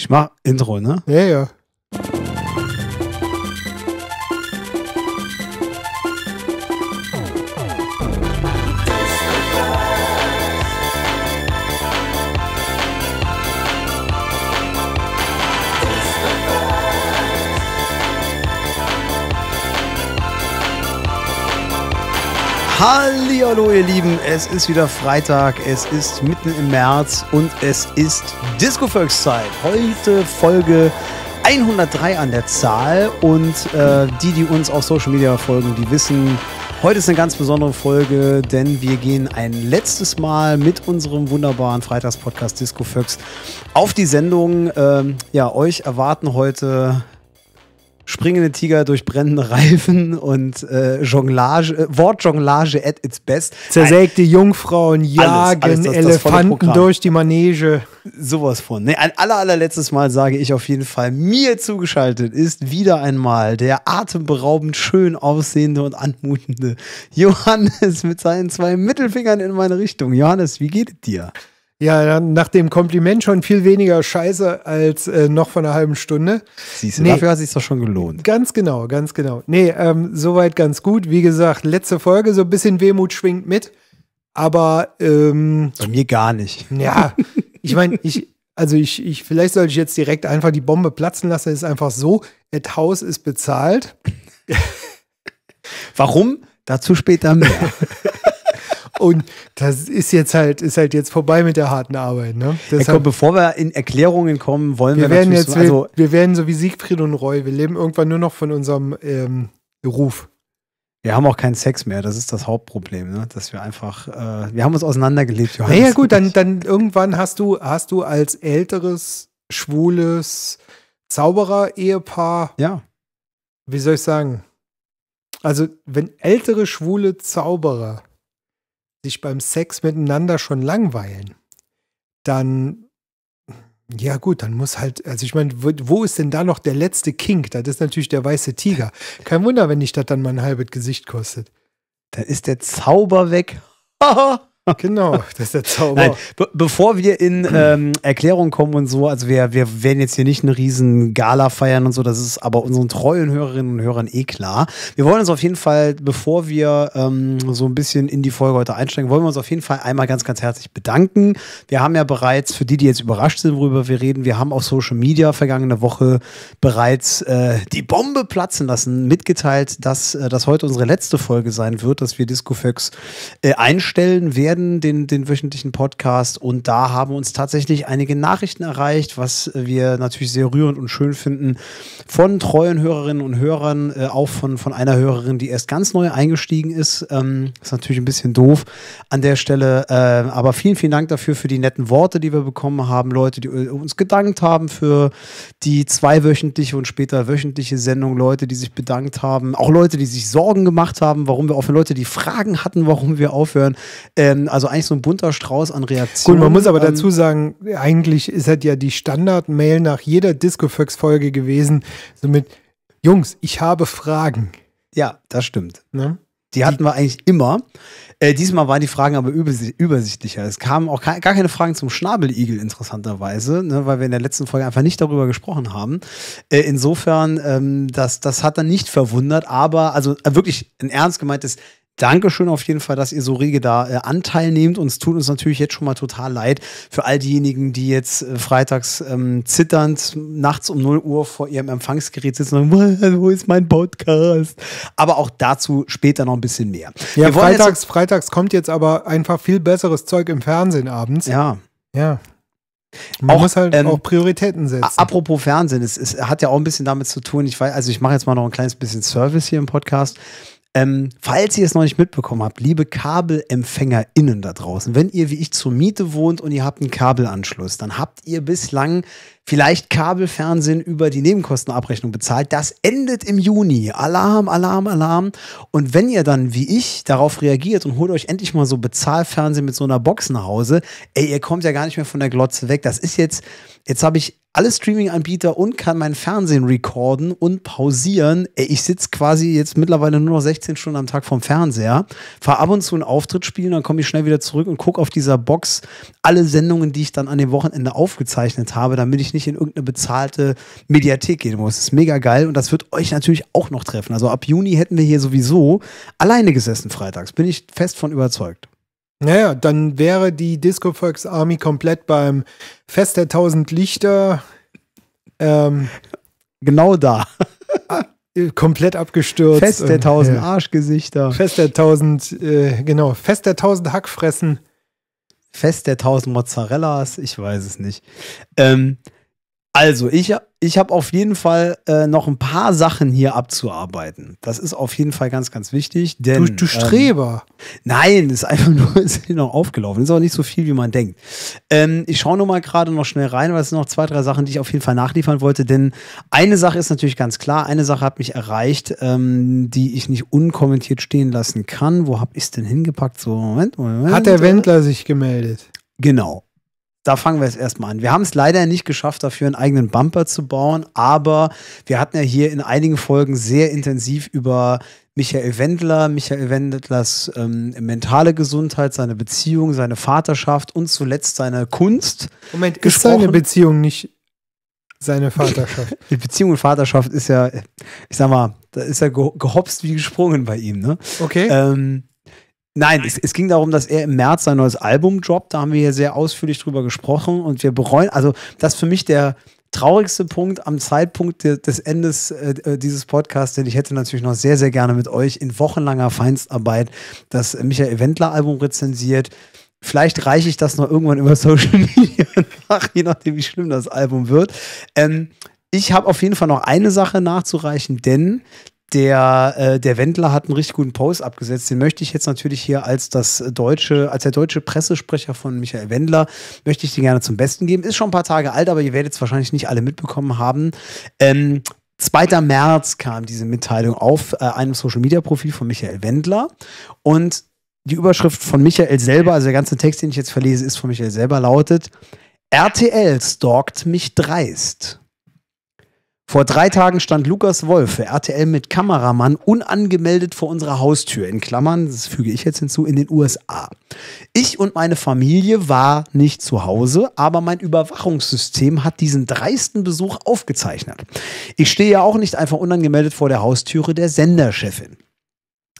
Ich mach Intro, ne? Ja, ja. Hallo ihr Lieben, es ist wieder Freitag, es ist mitten im März und es ist Disco Zeit. Heute Folge 103 an der Zahl und äh, die, die uns auf Social Media folgen, die wissen, heute ist eine ganz besondere Folge, denn wir gehen ein letztes Mal mit unserem wunderbaren Freitagspodcast Disco Fox auf die Sendung. Ähm, ja, euch erwarten heute springende Tiger durch brennende Reifen und äh, Jonglage, äh, Wortjonglage at its best. Zersägte Ein, Jungfrauen jagen alles, alles, das, Elefanten durch die Manege. Sowas von. Nee, ein aller, allerletztes Mal sage ich auf jeden Fall, mir zugeschaltet ist wieder einmal der atemberaubend schön aussehende und anmutende Johannes mit seinen zwei Mittelfingern in meine Richtung. Johannes, wie geht es dir? Ja, nach dem Kompliment schon viel weniger Scheiße als äh, noch vor einer halben Stunde. Siehst du, nee, dafür hat sich doch schon gelohnt. Ganz genau, ganz genau. Nee, ähm, soweit ganz gut. Wie gesagt, letzte Folge, so ein bisschen Wehmut schwingt mit. Aber ähm, bei mir gar nicht. Ja, ich meine, ich, also ich, ich, vielleicht sollte ich jetzt direkt einfach die Bombe platzen lassen. ist einfach so, das Haus ist bezahlt. Warum? Dazu später mehr. Und das ist jetzt halt, ist halt jetzt vorbei mit der harten Arbeit. Ne? Deshalb, ja, komm, bevor wir in Erklärungen kommen, wollen wir, wir werden jetzt, so, also wir, wir, werden so wie Siegfried und Roy. Wir leben irgendwann nur noch von unserem ähm, Beruf. Wir haben auch keinen Sex mehr, das ist das Hauptproblem, ne? dass wir einfach, äh, wir haben uns auseinandergelebt, Johannes. Naja gut, dann, dann irgendwann hast du, hast du als älteres, schwules Zauberer-Ehepaar, ja. wie soll ich sagen, also wenn ältere schwule Zauberer sich beim Sex miteinander schon langweilen, dann ja gut, dann muss halt, also ich meine, wo, wo, ist denn da noch der letzte Kink? Das ist natürlich der weiße Tiger. Kein Wunder, wenn dich das dann mal ein halbes Gesicht kostet. Da ist der Zauber weg. Haha! Genau, das ist der Zauber. Nein, be bevor wir in ähm, Erklärungen kommen und so, also wir, wir werden jetzt hier nicht eine riesen Gala feiern und so, das ist aber unseren treuen Hörerinnen und Hörern eh klar. Wir wollen uns auf jeden Fall, bevor wir ähm, so ein bisschen in die Folge heute einsteigen, wollen wir uns auf jeden Fall einmal ganz, ganz herzlich bedanken. Wir haben ja bereits, für die, die jetzt überrascht sind, worüber wir reden, wir haben auf Social Media vergangene Woche bereits äh, die Bombe platzen lassen, mitgeteilt, dass äh, das heute unsere letzte Folge sein wird, dass wir DiscoFox äh, einstellen werden beiden den, den wöchentlichen Podcast und da haben uns tatsächlich einige Nachrichten erreicht, was wir natürlich sehr rührend und schön finden von treuen Hörerinnen und Hörern, äh, auch von, von einer Hörerin, die erst ganz neu eingestiegen ist. Ähm, ist natürlich ein bisschen doof an der Stelle, äh, aber vielen, vielen Dank dafür für die netten Worte, die wir bekommen haben, Leute, die äh, uns gedankt haben für die zweiwöchentliche und später wöchentliche Sendung, Leute, die sich bedankt haben, auch Leute, die sich Sorgen gemacht haben, warum wir aufhören, Leute, die Fragen hatten, warum wir aufhören. Ähm, also eigentlich so ein bunter Strauß an Reaktionen. Gut, man muss aber ähm, dazu sagen, eigentlich ist halt ja die Standard-Mail nach jeder Discofox-Folge gewesen. So mit, Jungs, ich habe Fragen. Ja, das stimmt. Ne? Die hatten die, wir eigentlich immer. Äh, diesmal waren die Fragen aber übersichtlicher. Es kamen auch gar keine Fragen zum Schnabeligel, interessanterweise, ne, weil wir in der letzten Folge einfach nicht darüber gesprochen haben. Äh, insofern, ähm, das, das hat dann nicht verwundert, aber also äh, wirklich ein ernst gemeintes Dankeschön auf jeden Fall, dass ihr so rege da äh, Anteil nehmt. Und es tut uns natürlich jetzt schon mal total leid für all diejenigen, die jetzt äh, freitags ähm, zitternd nachts um 0 Uhr vor ihrem Empfangsgerät sitzen und sagen, wo ist mein Podcast? Aber auch dazu später noch ein bisschen mehr. Ja, freitags, jetzt, freitags kommt jetzt aber einfach viel besseres Zeug im Fernsehen abends. Ja. Ja. Man auch, muss halt ähm, auch Prioritäten setzen. Apropos Fernsehen, es, es, hat ja auch ein bisschen damit zu tun. Ich weiß, also ich mache jetzt mal noch ein kleines bisschen Service hier im Podcast. Ähm, falls ihr es noch nicht mitbekommen habt, liebe KabelempfängerInnen da draußen, wenn ihr wie ich zur Miete wohnt und ihr habt einen Kabelanschluss, dann habt ihr bislang vielleicht Kabelfernsehen über die Nebenkostenabrechnung bezahlt. Das endet im Juni. Alarm, Alarm, Alarm. Und wenn ihr dann, wie ich, darauf reagiert und holt euch endlich mal so Bezahlfernsehen mit so einer Box nach Hause, ey, ihr kommt ja gar nicht mehr von der Glotze weg. Das ist jetzt, jetzt habe ich alle Streaming-Anbieter und kann mein Fernsehen recorden und pausieren. Ey, ich sitze quasi jetzt mittlerweile nur noch 16 Stunden am Tag vom Fernseher, fahre ab und zu einen Auftritt spielen, dann komme ich schnell wieder zurück und gucke auf dieser Box alle Sendungen, die ich dann an dem Wochenende aufgezeichnet habe, damit ich nicht nicht in irgendeine bezahlte Mediathek gehen muss. Das ist mega geil und das wird euch natürlich auch noch treffen. Also ab Juni hätten wir hier sowieso alleine gesessen freitags. Bin ich fest von überzeugt. Naja, dann wäre die Disco Volks Army komplett beim Fest der Tausend Lichter. Ähm, genau da. Ah, komplett abgestürzt. Fest der tausend ja. Arschgesichter. Fest der tausend, äh, genau, Fest der tausend Hackfressen. Fest der tausend Mozzarellas, ich weiß es nicht. Ähm, also, ich, ich habe auf jeden Fall äh, noch ein paar Sachen hier abzuarbeiten. Das ist auf jeden Fall ganz, ganz wichtig. Denn, du, du ähm, Streber. Ähm, nein, ist einfach nur ist noch aufgelaufen. Ist auch nicht so viel, wie man denkt. Ähm, ich schaue nur mal gerade noch schnell rein, weil es sind noch zwei, drei Sachen, die ich auf jeden Fall nachliefern wollte. Denn eine Sache ist natürlich ganz klar. Eine Sache hat mich erreicht, ähm, die ich nicht unkommentiert stehen lassen kann. Wo habe ich es denn hingepackt? So, Moment, Moment. Hat der Wendler sich gemeldet? Genau da fangen wir es erstmal an. Wir haben es leider nicht geschafft, dafür einen eigenen Bumper zu bauen, aber wir hatten ja hier in einigen Folgen sehr intensiv über Michael Wendler, Michael Wendlers ähm, mentale Gesundheit, seine Beziehung, seine Vaterschaft und zuletzt seine Kunst. Moment, gesprochen. ist seine Beziehung nicht seine Vaterschaft? Die Beziehung und Vaterschaft ist ja, ich sag mal, da ist er ja gehopst wie gesprungen bei ihm, ne? Okay. Ähm, Nein, es, es, ging darum, dass er im März sein neues Album droppt. Da haben wir hier sehr ausführlich drüber gesprochen und wir bereuen, also das ist für mich der traurigste Punkt am Zeitpunkt de, des Endes äh, äh dieses Podcasts, denn ich hätte natürlich noch sehr, sehr gerne mit euch in wochenlanger Feinstarbeit das Michael eventler Album rezensiert. Vielleicht reiche ich das noch irgendwann über Social Media nach, je nachdem, wie schlimm das Album wird. Ähm, ich habe auf jeden Fall noch eine Sache nachzureichen, denn der, äh, der Wendler hat einen richtig guten Post abgesetzt. Den möchte ich jetzt natürlich hier als das deutsche, als der deutsche Pressesprecher von Michael Wendler, möchte ich den gerne zum Besten geben. Ist schon ein paar Tage alt, aber ihr werdet es wahrscheinlich nicht alle mitbekommen haben. Ähm, 2. März kam diese Mitteilung auf äh, einem Social Media Profil von Michael Wendler und die Überschrift von Michael selber, also der ganze Text, den ich jetzt verlese, ist von Michael selber, lautet: RTL stalkt mich dreist. Vor drei Tagen stand Lukas Wolf RTL mit Kameramann unangemeldet vor unserer Haustür, in Klammern, das füge ich jetzt hinzu, in den USA. Ich und meine Familie war nicht zu Hause, aber mein Überwachungssystem hat diesen dreisten Besuch aufgezeichnet. Ich stehe ja auch nicht einfach unangemeldet vor der Haustüre der Senderchefin.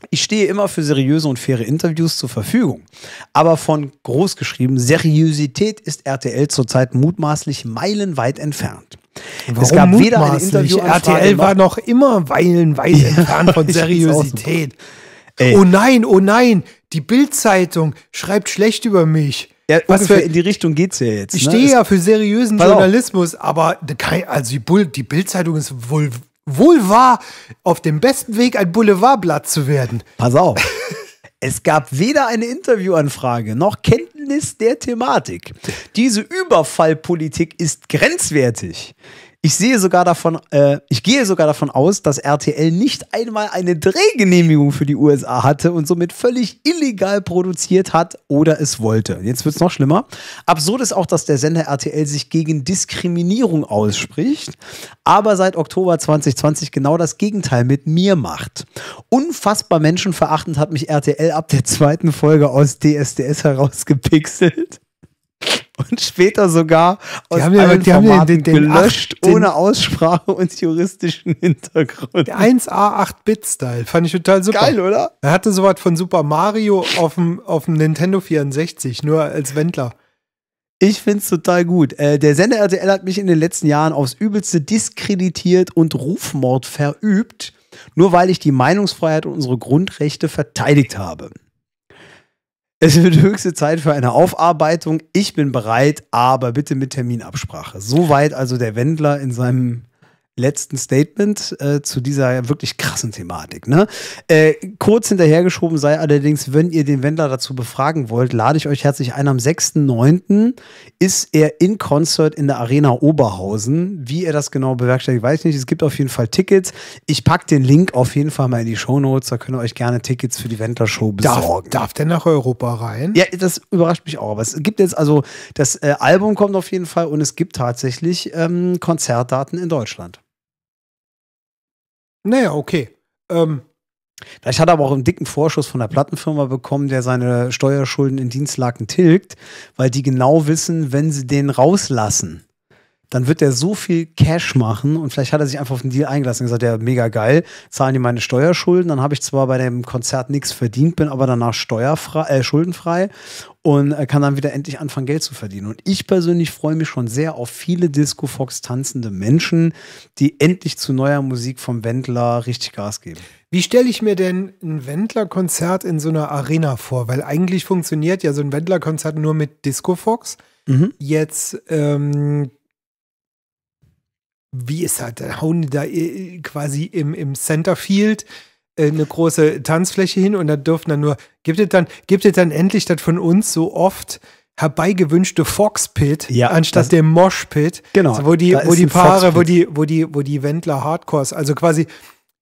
Ich stehe immer für seriöse und faire Interviews zur Verfügung. Aber von groß geschrieben, Seriosität ist RTL zurzeit mutmaßlich meilenweit entfernt. Warum es gab weder ein Interview. RTL war noch immer weilenweit entfernt von Seriosität. Oh nein, oh nein, die Bildzeitung schreibt schlecht über mich. Ja, was für in die Richtung geht's ja jetzt. Ich ne? stehe ja für seriösen Journalismus, aber also die, Bull, die Bildzeitung ist wohl wohl wahr auf dem besten Weg ein Boulevardblatt zu werden. Pass auf. es gab weder eine Interviewanfrage noch kennt Kenntnis der Thematik. Diese Überfallpolitik ist grenzwertig. Ich sehe sogar davon, äh, ich gehe sogar davon aus, dass RTL nicht einmal eine Drehgenehmigung für die USA hatte und somit völlig illegal produziert hat oder es wollte. Jetzt wird es noch schlimmer. Absurd ist auch, dass der Sender RTL sich gegen Diskriminierung ausspricht, aber seit Oktober 2020 genau das Gegenteil mit mir macht. Unfassbar menschenverachtend hat mich RTL ab der zweiten Folge aus DSDS herausgepixelt und später sogar aus die haben allen ja, Formaten den, den, den gelöscht, 8, ohne Aussprache und juristischen Hintergrund. Der 1A 8-Bit-Style fand ich total super. Geil, oder? Er hatte sowas von Super Mario auf dem, auf dem Nintendo 64, nur als Wendler. Ich finde es total gut. Äh, der Sender RTL hat mich in den letzten Jahren aufs Übelste diskreditiert und Rufmord verübt, nur weil ich die Meinungsfreiheit und unsere Grundrechte verteidigt habe. Es wird höchste Zeit für eine Aufarbeitung. Ich bin bereit, aber bitte mit Terminabsprache. Soweit also der Wendler in seinem letzten Statement äh, zu dieser wirklich krassen Thematik. Ne? Äh, kurz hinterhergeschoben sei allerdings, wenn ihr den Wendler dazu befragen wollt, lade ich euch herzlich ein. Am 6.9. ist er in Konzert in der Arena Oberhausen. Wie er das genau bewerkstelligt, weiß ich nicht. Es gibt auf jeden Fall Tickets. Ich packe den Link auf jeden Fall mal in die Show Notes. Da könnt ihr euch gerne Tickets für die Wendler-Show besorgen. Darf, darf der nach Europa rein? Ja, das überrascht mich auch. Aber es gibt jetzt also, das äh, Album kommt auf jeden Fall und es gibt tatsächlich ähm, Konzertdaten in Deutschland. Naja, okay. Ähm. Vielleicht hat er aber auch einen dicken Vorschuss von der Plattenfirma bekommen, der seine Steuerschulden in Dienstlaken tilgt, weil die genau wissen, wenn sie den rauslassen, dann wird der so viel Cash machen und vielleicht hat er sich einfach auf den Deal eingelassen und gesagt, ja, mega geil, zahlen die meine Steuerschulden, dann habe ich zwar bei dem Konzert nichts verdient, bin aber danach steuerfrei, äh, schuldenfrei und äh, kann dann wieder endlich anfangen, Geld zu verdienen. Und ich persönlich freue mich schon sehr auf viele Disco-Fox tanzende Menschen, die endlich zu neuer Musik vom Wendler richtig Gas geben. Wie stelle ich mir denn ein Wendler-Konzert in so einer Arena vor? Weil eigentlich funktioniert ja so ein Wendler-Konzert nur mit Disco-Fox. Mhm. Jetzt ähm, wie ist halt, das? Da hauen die da äh, quasi im, im Centerfield äh, eine große Tanzfläche hin und da dürfen dann nur, gibt es dann, gibt es dann endlich das von uns so oft herbeigewünschte Foxpit ja, anstatt das, dem Moshpit, genau, also wo die wo die Paare, wo die wo die wo die Wendler Hardcores, also quasi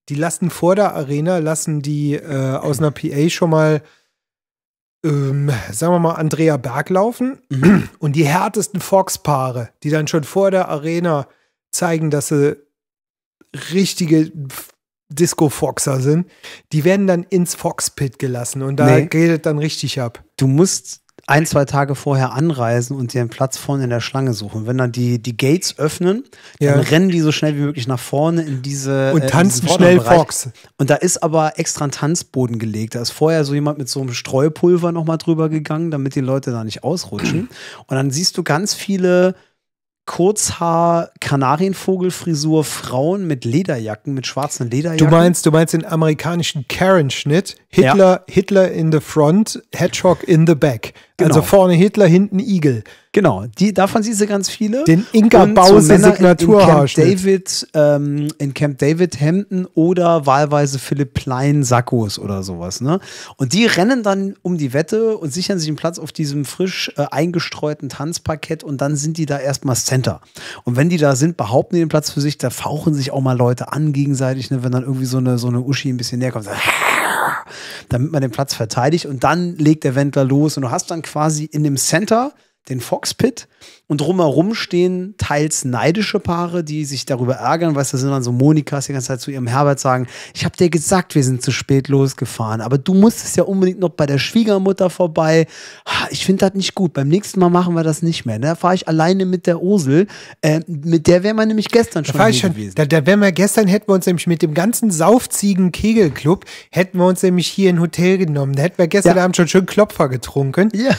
die lassen vor der Arena lassen die äh, aus einer PA schon mal ähm, sagen wir mal Andrea Berg laufen mhm. und die härtesten Fox Paare, die dann schon vor der Arena zeigen, dass sie richtige Disco-Foxer sind, die werden dann ins Fox-Pit gelassen und da nee. geht es dann richtig ab. Du musst ein, zwei Tage vorher anreisen und dir einen Platz vorne in der Schlange suchen. Wenn dann die, die Gates öffnen, dann rennen die so schnell wie möglich nach vorne in diese. Äh, und tanzen äh, schnell Fox. Und da ist aber extra ein Tanzboden gelegt. Da ist vorher so jemand mit so einem Streupulver nochmal drüber gegangen, damit die Leute da nicht ausrutschen. und dann siehst du ganz viele Kurzhaar, Kanarienvogelfrisur, Frauen mit Lederjacken, mit schwarzen Lederjacken. Du meinst, du meinst den amerikanischen Karen-Schnitt. Hitler, ja. Hitler in the front, Hedgehog in the back. Also genau. Also vorne Hitler, hinten Igel. Genau, die, davon siehst du ganz viele. Den Inka Bause so Signatur. In, in, Camp David, ähm, in Camp David Hemden oder wahlweise Philipp Plein Sackos oder sowas. Ne? Und die rennen dann um die Wette und sichern sich einen Platz auf diesem frisch äh, eingestreuten Tanzparkett und dann sind die da erstmal Center. Und wenn die da sind, behaupten die den Platz für sich, da fauchen sich auch mal Leute an gegenseitig, ne? wenn dann irgendwie so eine, so eine Uschi ein bisschen näher kommt. Sagt, damit man den Platz verteidigt. Und dann legt der Wendler los und du hast dann quasi in dem Center den Foxpit und drumherum stehen teils neidische Paare, die sich darüber ärgern, weil du, sind dann so Monikas die ganze Zeit zu ihrem Herbert sagen, ich habe dir gesagt, wir sind zu spät losgefahren, aber du musstest ja unbedingt noch bei der Schwiegermutter vorbei. Ah, ich finde das nicht gut, beim nächsten Mal machen wir das nicht mehr. Da ne? fahre ich alleine mit der Osel, äh, mit der wären wir nämlich gestern schon, da schon gewesen. Da, da wären wir gestern, hätten wir uns nämlich mit dem ganzen Saufziegen-Kegelclub, hätten wir uns nämlich hier ein Hotel genommen, da hätten wir gestern ja. Abend schon schön Klopfer getrunken. Ja.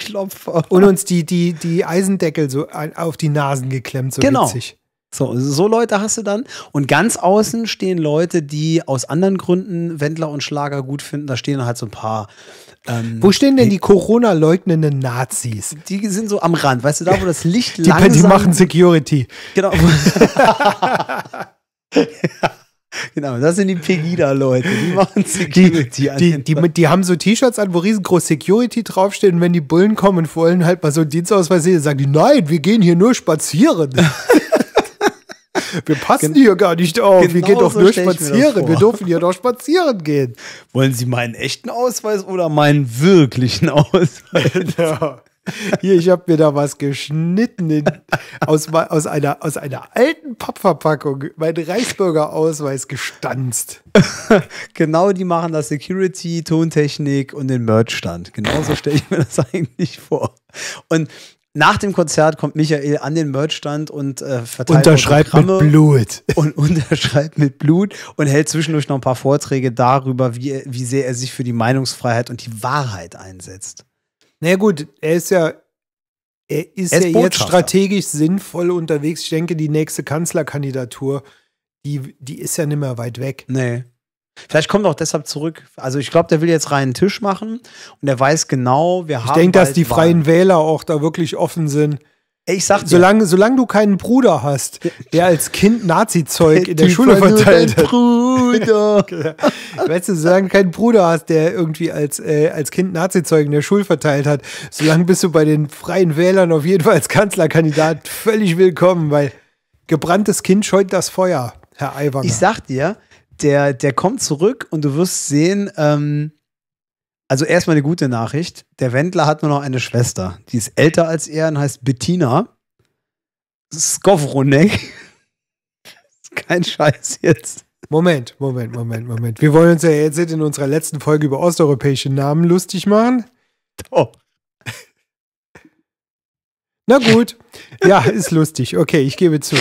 Klopfer. Und uns die, die, die Eisendeckel so auf die Nasen geklemmt, so genau. witzig. So, so Leute hast du dann. Und ganz außen stehen Leute, die aus anderen Gründen Wendler und Schlager gut finden. Da stehen halt so ein paar. Ähm, wo stehen denn die, Corona-leugnenden Nazis? Die sind so am Rand, weißt du, da wo das Licht die, langsam... Die machen Security. Genau. ja. Genau, das sind die Pegida-Leute, die machen Security die, die, die, die, haben so T-Shirts an, wo riesengroß Security draufsteht und wenn die Bullen kommen und wollen halt mal so einen Dienstausweis sehen, sagen die, nein, wir gehen hier nur spazieren. wir passen Gen hier gar nicht auf, genau wir gehen genau doch so nur spazieren, wir dürfen hier doch spazieren gehen. Wollen Sie meinen echten Ausweis oder meinen wirklichen Ausweis? Ja. Hier, ich habe mir da was geschnitten in, aus, aus, einer, aus einer alten Pappverpackung. Mein Reichsbürgerausweis gestanzt. genau, die machen das Security, Tontechnik und den Merchstand. Genauso stelle ich mir das eigentlich vor. Und nach dem Konzert kommt Michael an den Merchstand und äh, verteilt unterschreibt mit Blut und unterschreibt mit Blut und hält zwischendurch noch ein paar Vorträge darüber, wie, wie sehr er sich für die Meinungsfreiheit und die Wahrheit einsetzt. Naja gut, er ist ja, er ist, er ist ja jetzt strategisch sinnvoll unterwegs. Ich denke, die nächste Kanzlerkandidatur, die, die ist ja nicht mehr weit weg. Nee. Vielleicht kommt er auch deshalb zurück. Also ich glaube, der will jetzt reinen Tisch machen und er weiß genau, wir ich haben. Ich denke, dass die Freien Wahl. Wähler auch da wirklich offen sind. Ich sag dir. Solange, solange du keinen Bruder hast, der als Kind Nazi-Zeug in der die Schule verteilt hat. Bruder. weißt du, solange du keinen Bruder hast, der irgendwie als, äh, als Kind Nazi-Zeug in der Schule verteilt hat, solange bist du bei den Freien Wählern auf jeden Fall als Kanzlerkandidat völlig willkommen, weil gebranntes Kind scheut das Feuer, Herr Aiwanger. Ich sag dir, der, der kommt zurück und du wirst sehen, ähm, also erstmal eine gute Nachricht. Der Wendler hat nur noch eine Schwester. Die ist älter als er und heißt Bettina Skowronek. Kein Scheiß jetzt. Moment, Moment, Moment, Moment. Wir wollen uns ja jetzt in unserer letzten Folge über osteuropäische Namen lustig machen. Doch. Na gut. Ja, ist lustig. Okay, ich gebe zu.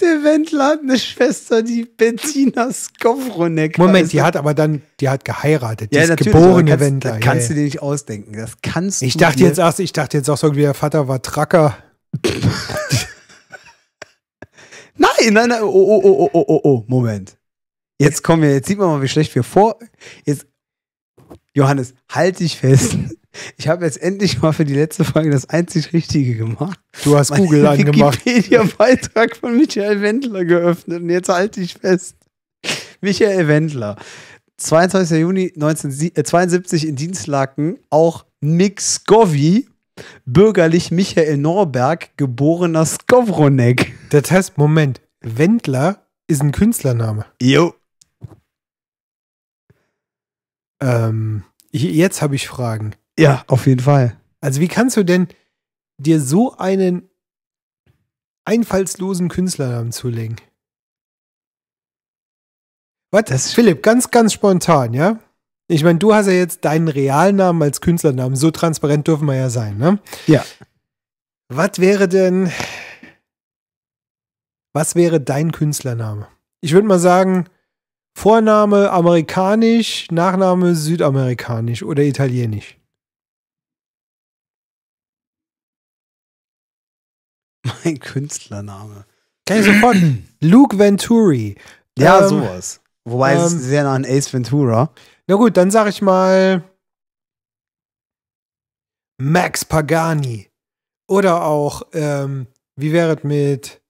Der Wendler hat eine Schwester, die Bettina Skowronek. Moment, die hat aber dann, die hat geheiratet. Ja, die ist geborene kannst, Wendler. Das kannst ja, du dir nicht ausdenken. Das kannst ich du dachte jetzt erst, Ich dachte jetzt auch so, wie der Vater war Tracker. nein, nein, nein. Oh, oh, oh, oh, oh, oh, Moment. Jetzt kommen wir, jetzt sieht man mal, wie schlecht wir vor. Jetzt, Johannes, halt dich fest. Ich habe jetzt endlich mal für die letzte Folge das einzig Richtige gemacht. Du hast Google Meinen angemacht. Wikipedia-Beitrag von Michael Wendler geöffnet und jetzt halte ich fest. Michael Wendler, 22. Juni 1972 äh, in Dienstlaken, auch Nick Scovi, bürgerlich Michael Norberg, geborener Skowronek. Das heißt, Moment, Wendler ist ein Künstlername. Jo. Ähm, jetzt habe ich Fragen. Ja, auf jeden Fall. Also wie kannst du denn dir so einen einfallslosen Künstlernamen zulegen? Was? Philipp, ganz, ganz spontan, ja? Ich meine, du hast ja jetzt deinen Realnamen als Künstlernamen. So transparent dürfen wir ja sein, ne? Ja. Was wäre denn. Was wäre dein Künstlername? Ich würde mal sagen, Vorname amerikanisch, Nachname südamerikanisch oder italienisch. Mein Künstlername. Kenn ich sofort. Luke Venturi. Ja, ähm, sowas. Wobei ähm, es sehr nah an Ace Ventura. Na gut, dann sag ich mal Max Pagani. Oder auch, ähm, wie wäre es mit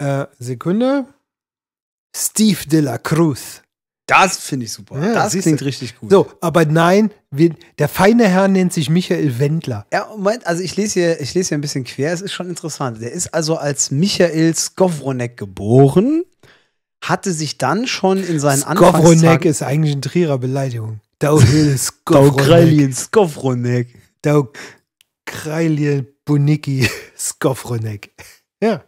äh, Sekunde? Steve de la Cruz. Das finde ich super. Ja, das klingt du. richtig gut. So, aber nein, wir, der feine Herr nennt sich Michael Wendler. Ja, Moment, also ich lese hier, ich lese hier ein bisschen quer, es ist schon interessant. Der ist also als Michael Skowronek geboren, hatte sich dann schon in seinen Skowronek Anfangstagen... ist eigentlich eine Trierer Beleidigung. Dauhil Skowronek. Skowronek. Daukralien Bonicki Skowronek. Ja.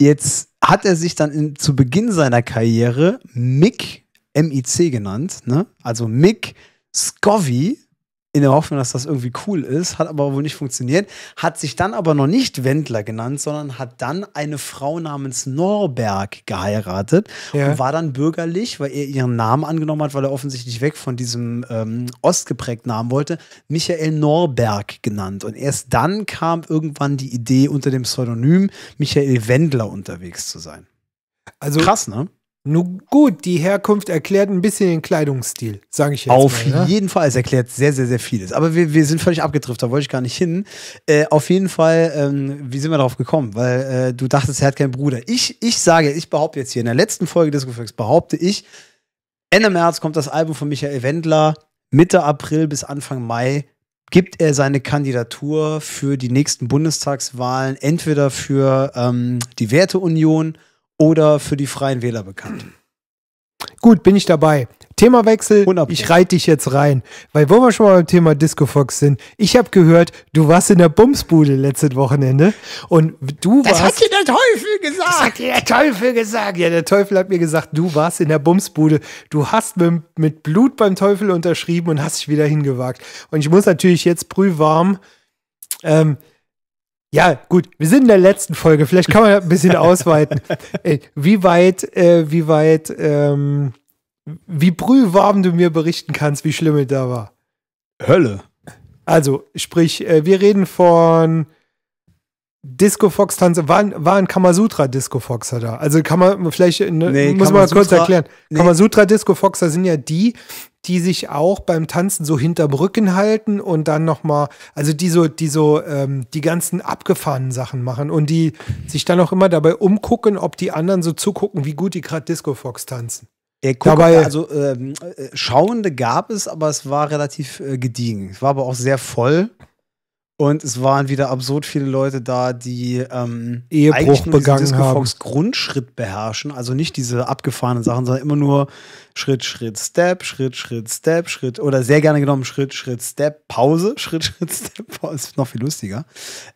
Jetzt hat er sich dann in, zu Beginn seiner Karriere Mick MIC genannt, ne? Also Mick Scovey, in der Hoffnung, dass das irgendwie cool ist, hat aber wohl nicht funktioniert, hat sich dann aber noch nicht Wendler genannt, sondern hat dann eine Frau namens Norberg geheiratet ja. und war dann bürgerlich, weil er ihren Namen angenommen hat, weil er offensichtlich weg von diesem ähm, ostgeprägten Namen wollte, Michael Norberg genannt. Und erst dann kam irgendwann die Idee, unter dem Pseudonym Michael Wendler unterwegs zu sein. Also, Krass, ne? Nun gut, die Herkunft erklärt ein bisschen den Kleidungsstil, sage ich jetzt. Auf mal, ne? jeden Fall, es erklärt sehr, sehr, sehr vieles. Aber wir, wir sind völlig abgetrifft, da wollte ich gar nicht hin. Äh, auf jeden Fall, ähm, wie sind wir darauf gekommen? Weil äh, du dachtest, er hat keinen Bruder. Ich, ich sage, ich behaupte jetzt hier, in der letzten Folge des Gefolgs, behaupte ich, Ende März kommt das Album von Michael Wendler, Mitte April bis Anfang Mai gibt er seine Kandidatur für die nächsten Bundestagswahlen entweder für ähm, die Werteunion oder für die Freien Wähler bekannt. Gut, bin ich dabei. Themawechsel, ich reite dich jetzt rein, weil wo wir schon mal beim Thema Disco Fox sind, ich habe gehört, du warst in der Bumsbude letztes Wochenende und du das warst... Das hat dir der Teufel gesagt! Das hat dir der Teufel gesagt! Ja, der Teufel hat mir gesagt, du warst in der Bumsbude, du hast mit, mit Blut beim Teufel unterschrieben und hast dich wieder hingewagt. Und ich muss natürlich jetzt prühwarm. Ähm, ja, gut, wir sind in der letzten Folge. Vielleicht kann man das ein bisschen ausweiten. Wie weit, äh, wie weit, ähm, wie brühwarm du mir berichten kannst, wie schlimm es da war. Hölle. Also, sprich, äh, wir reden von Disco Fox tanze, war, war ein Kamasutra Disco Foxer da. Also kann man vielleicht, äh, ne, nee, muss man mal kurz erklären. Nee. Kamasutra Disco Foxer sind ja die, die sich auch beim Tanzen so hinter Brücken halten und dann nochmal, also die so, die so ähm, die ganzen abgefahrenen Sachen machen und die sich dann auch immer dabei umgucken, ob die anderen so zugucken, wie gut die gerade Disco Fox tanzen. Ja, guck, Dabei, also ähm, äh, Schauende gab es, aber es war relativ äh, gediegen. Es war aber auch sehr voll. Und es waren wieder absurd viele Leute da, die ähm, Ehebruch eigentlich nur begangen diesen haben. Grundschritt beherrschen, also nicht diese abgefahrenen Sachen, sondern immer nur Schritt, Schritt, Step, Schritt, Schritt, Step, Schritt oder sehr gerne genommen Schritt, Schritt, Step, Pause, Schritt, Schritt, Step, Pause, ist noch viel lustiger.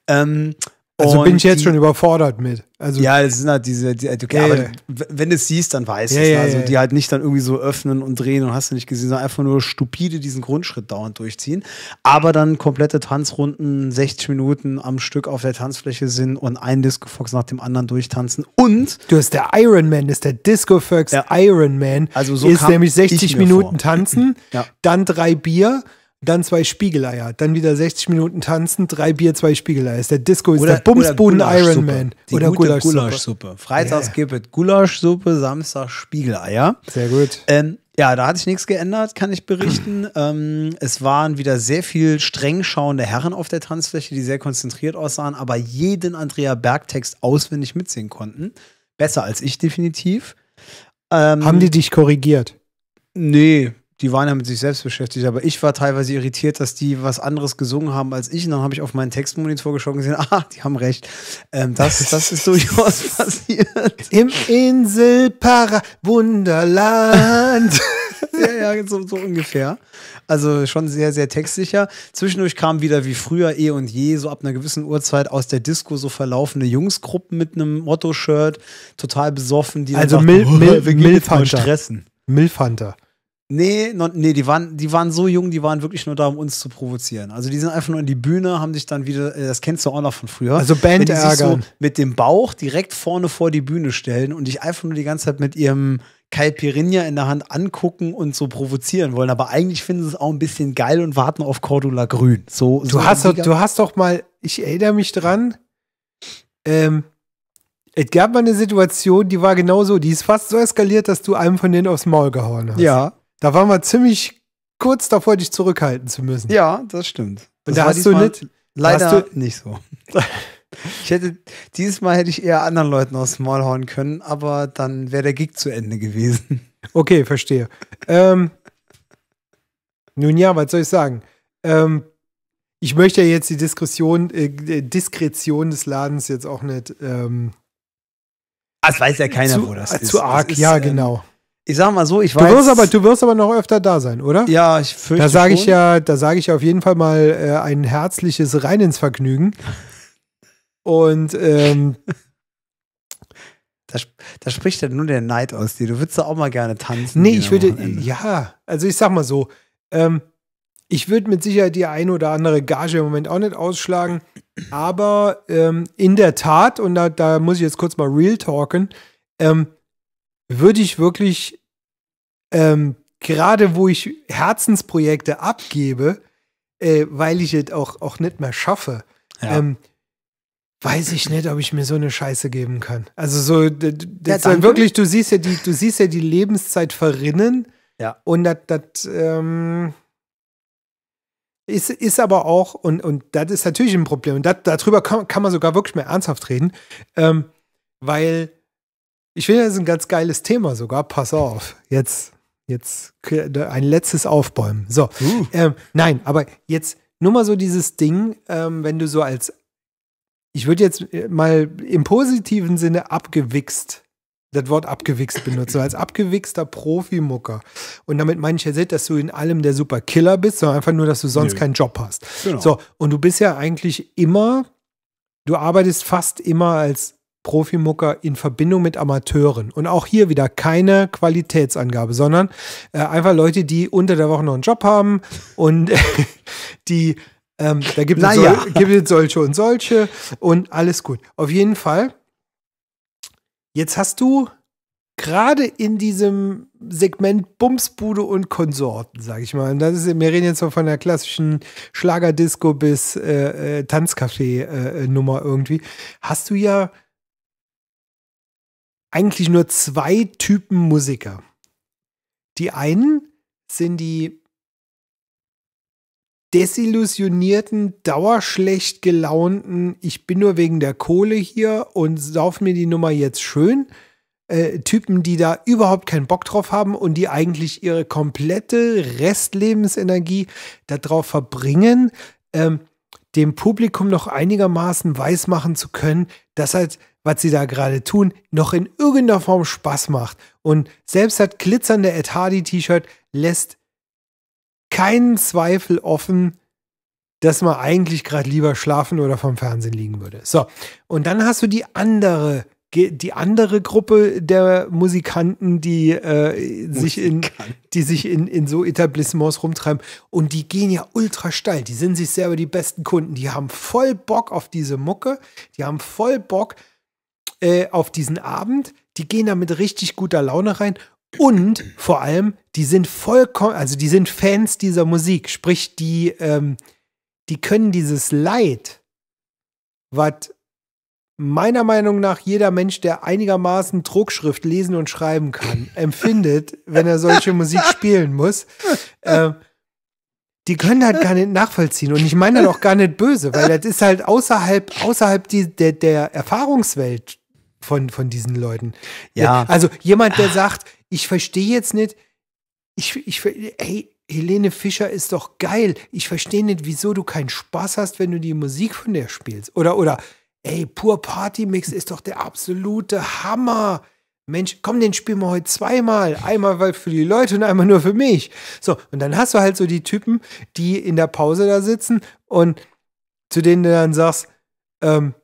Ähm, also bin ich jetzt die, schon überfordert mit. Also ja, es sind halt diese, die, okay, yeah. aber wenn du es siehst, dann weißt yeah, du es. Yeah, ne? also die halt nicht dann irgendwie so öffnen und drehen und hast du nicht gesehen, sondern einfach nur stupide diesen Grundschritt dauernd durchziehen. Aber dann komplette Tanzrunden, 60 Minuten am Stück auf der Tanzfläche sind und ein Fox nach dem anderen durchtanzen. Und du hast der Iron Man, ist der Discofox ja. Iron Man. Also so ist nämlich 60 Minuten vor. tanzen, ja. dann drei Bier dann zwei Spiegeleier, dann wieder 60 Minuten tanzen, drei Bier, zwei Spiegeleier. Ist der Disco ist oder, der Bumsboden Iron Ironman oder Gulaschsuppe. Gulaschsuppe. Freitags yeah. gibt es Gulaschsuppe, Samstag Spiegeleier. Sehr gut. Ähm, ja, da hat sich nichts geändert, kann ich berichten. ähm, es waren wieder sehr viel streng schauende Herren auf der Tanzfläche, die sehr konzentriert aussahen, aber jeden Andrea Berg-Text auswendig mitsehen konnten. Besser als ich definitiv. Ähm, Haben die dich korrigiert? Nee, die waren ja mit sich selbst beschäftigt, aber ich war teilweise irritiert, dass die was anderes gesungen haben als ich. Und dann habe ich auf meinen Textmonitor geschaut und gesehen, ah, die haben recht. Ähm, das, das ist durchaus passiert. Im Inselpara Wunderland. ja, ja, so, so ungefähr. Also schon sehr, sehr textsicher. Zwischendurch kamen wieder wie früher eh und je, so ab einer gewissen Uhrzeit aus der Disco so verlaufende Jungsgruppen mit einem Motto-Shirt, total besoffen. Die also Milf, Milf, Milf, Milf, Milf, Milf, Milf, Milf, Milf, Nee, no, nee, die waren, die waren so jung, die waren wirklich nur da, um uns zu provozieren. Also die sind einfach nur in die Bühne, haben sich dann wieder, äh, das kennst du auch noch von früher. Also Band die sich so mit dem Bauch direkt vorne vor die Bühne stellen und dich einfach nur die ganze Zeit mit ihrem Kai Calpirinha in der Hand angucken und so provozieren wollen. Aber eigentlich finden sie es auch ein bisschen geil und warten auf Cordula Grün. So, du, so hast doch, du hast doch mal, ich erinnere mich dran, ähm, es gab mal eine Situation, die war genauso, die ist fast so eskaliert, dass du einem von denen aufs Maul gehauen hast. Ja, da waren wir ziemlich kurz davor, dich zurückhalten zu müssen. Ja, das stimmt. Und das da hast du nicht. Leider du nicht so. ich hätte, dieses Mal hätte ich eher anderen Leuten aus dem Maul hauen können, aber dann wäre der Gig zu Ende gewesen. Okay, verstehe. ähm, nun ja, was soll ich sagen? Ähm, ich möchte jetzt die Diskussion, äh, Diskretion des Ladens jetzt auch nicht. Ähm, das weiß ja keiner, zu, wo das ist. Zu arg, ist, ja, ähm, genau ich sag mal so, ich weiß. Du wirst aber, du wirst aber noch öfter da sein, oder? Ja, ich fürchte. Da sage ich ja, da sage ich auf jeden Fall mal äh, ein herzliches Rein ins Vergnügen. Und ähm, Da, da, spricht ja nur der Neid aus dir. Du würdest ja auch mal gerne tanzen. Nee, ich würde, ja, also ich sag mal so, ähm, ich würde mit Sicherheit die ein oder andere Gage im Moment auch nicht ausschlagen, aber ähm, in der Tat, und da, da, muss ich jetzt kurz mal real talken, ähm, würde ich wirklich ähm, gerade wo ich Herzensprojekte abgebe, äh, weil ich es auch, auch nicht mehr schaffe, ja. ähm, weiß ich nicht, ob ich mir so eine Scheiße geben kann. Also so, das ja, wirklich, du siehst ja die, du siehst ja die Lebenszeit verrinnen. Ja. Und das, das ähm, ist, ist aber auch, und, und das ist natürlich ein Problem. Und darüber kann, kann man sogar wirklich mehr ernsthaft reden. Ähm, weil ich finde, das ist ein ganz geiles Thema sogar. Pass auf, jetzt Jetzt ein letztes Aufbäumen. So, uh. ähm, nein, aber jetzt nur mal so dieses Ding, ähm, wenn du so als, ich würde jetzt äh, mal im positiven Sinne abgewichst, das Wort abgewichst benutzen, als abgewichster Profimucker. Und damit meine ich ja nicht, dass du in allem der Superkiller bist, sondern einfach nur, dass du sonst Nö. keinen Job hast. Genau. So, und du bist ja eigentlich immer, du arbeitest fast immer als Profimucker in Verbindung mit Amateuren. Und auch hier wieder keine Qualitätsangabe, sondern äh, einfach Leute, die unter der Woche noch einen Job haben und die, ähm, da gibt, naja. es, gibt es solche und solche und alles gut. Auf jeden Fall, jetzt hast du gerade in diesem Segment Bumsbude und Konsorten, sage ich mal. Und das ist, wir reden jetzt von der klassischen Schlagerdisco bis äh, äh Tanzcafé-Nummer äh, äh, irgendwie. Hast du ja eigentlich nur zwei Typen Musiker. Die einen sind die desillusionierten, dauerschlecht gelaunten, ich bin nur wegen der Kohle hier und sauf mir die Nummer jetzt schön. Äh, Typen, die da überhaupt keinen Bock drauf haben und die eigentlich ihre komplette Restlebensenergie darauf verbringen, ähm, dem Publikum noch einigermaßen weismachen zu können, dass halt was sie da gerade tun, noch in irgendeiner Form Spaß macht. Und selbst das glitzernde Ed Hardy T-Shirt lässt keinen Zweifel offen, dass man eigentlich gerade lieber schlafen oder vom Fernsehen liegen würde. So, und dann hast du die andere die andere Gruppe der Musikanten, die äh, sich in die sich in, in so Etablissements rumtreiben und die gehen ja ultra steil. Die sind sich selber die besten Kunden. Die haben voll Bock auf diese Mucke. Die haben voll Bock äh, auf diesen Abend. Die gehen da mit richtig guter Laune rein und vor allem, die sind vollkommen, also die sind Fans dieser Musik, sprich, die, ähm, die können dieses Leid, was meiner Meinung nach jeder Mensch, der einigermaßen Druckschrift lesen und schreiben kann, empfindet, wenn er solche Musik spielen muss, äh, die können halt gar nicht nachvollziehen. Und ich meine das auch gar nicht böse, weil das ist halt außerhalb, außerhalb die, der, der Erfahrungswelt von, von diesen Leuten. Ja. Also jemand, der sagt, ich verstehe jetzt nicht, ich, ich, ey, Helene Fischer ist doch geil. Ich verstehe nicht, wieso du keinen Spaß hast, wenn du die Musik von der spielst. Oder, oder, ey, pur Partymix ist doch der absolute Hammer. Mensch, komm, den spielen wir heute zweimal. Einmal für die Leute und einmal nur für mich. So, und dann hast du halt so die Typen, die in der Pause da sitzen und zu denen du dann sagst, ähm,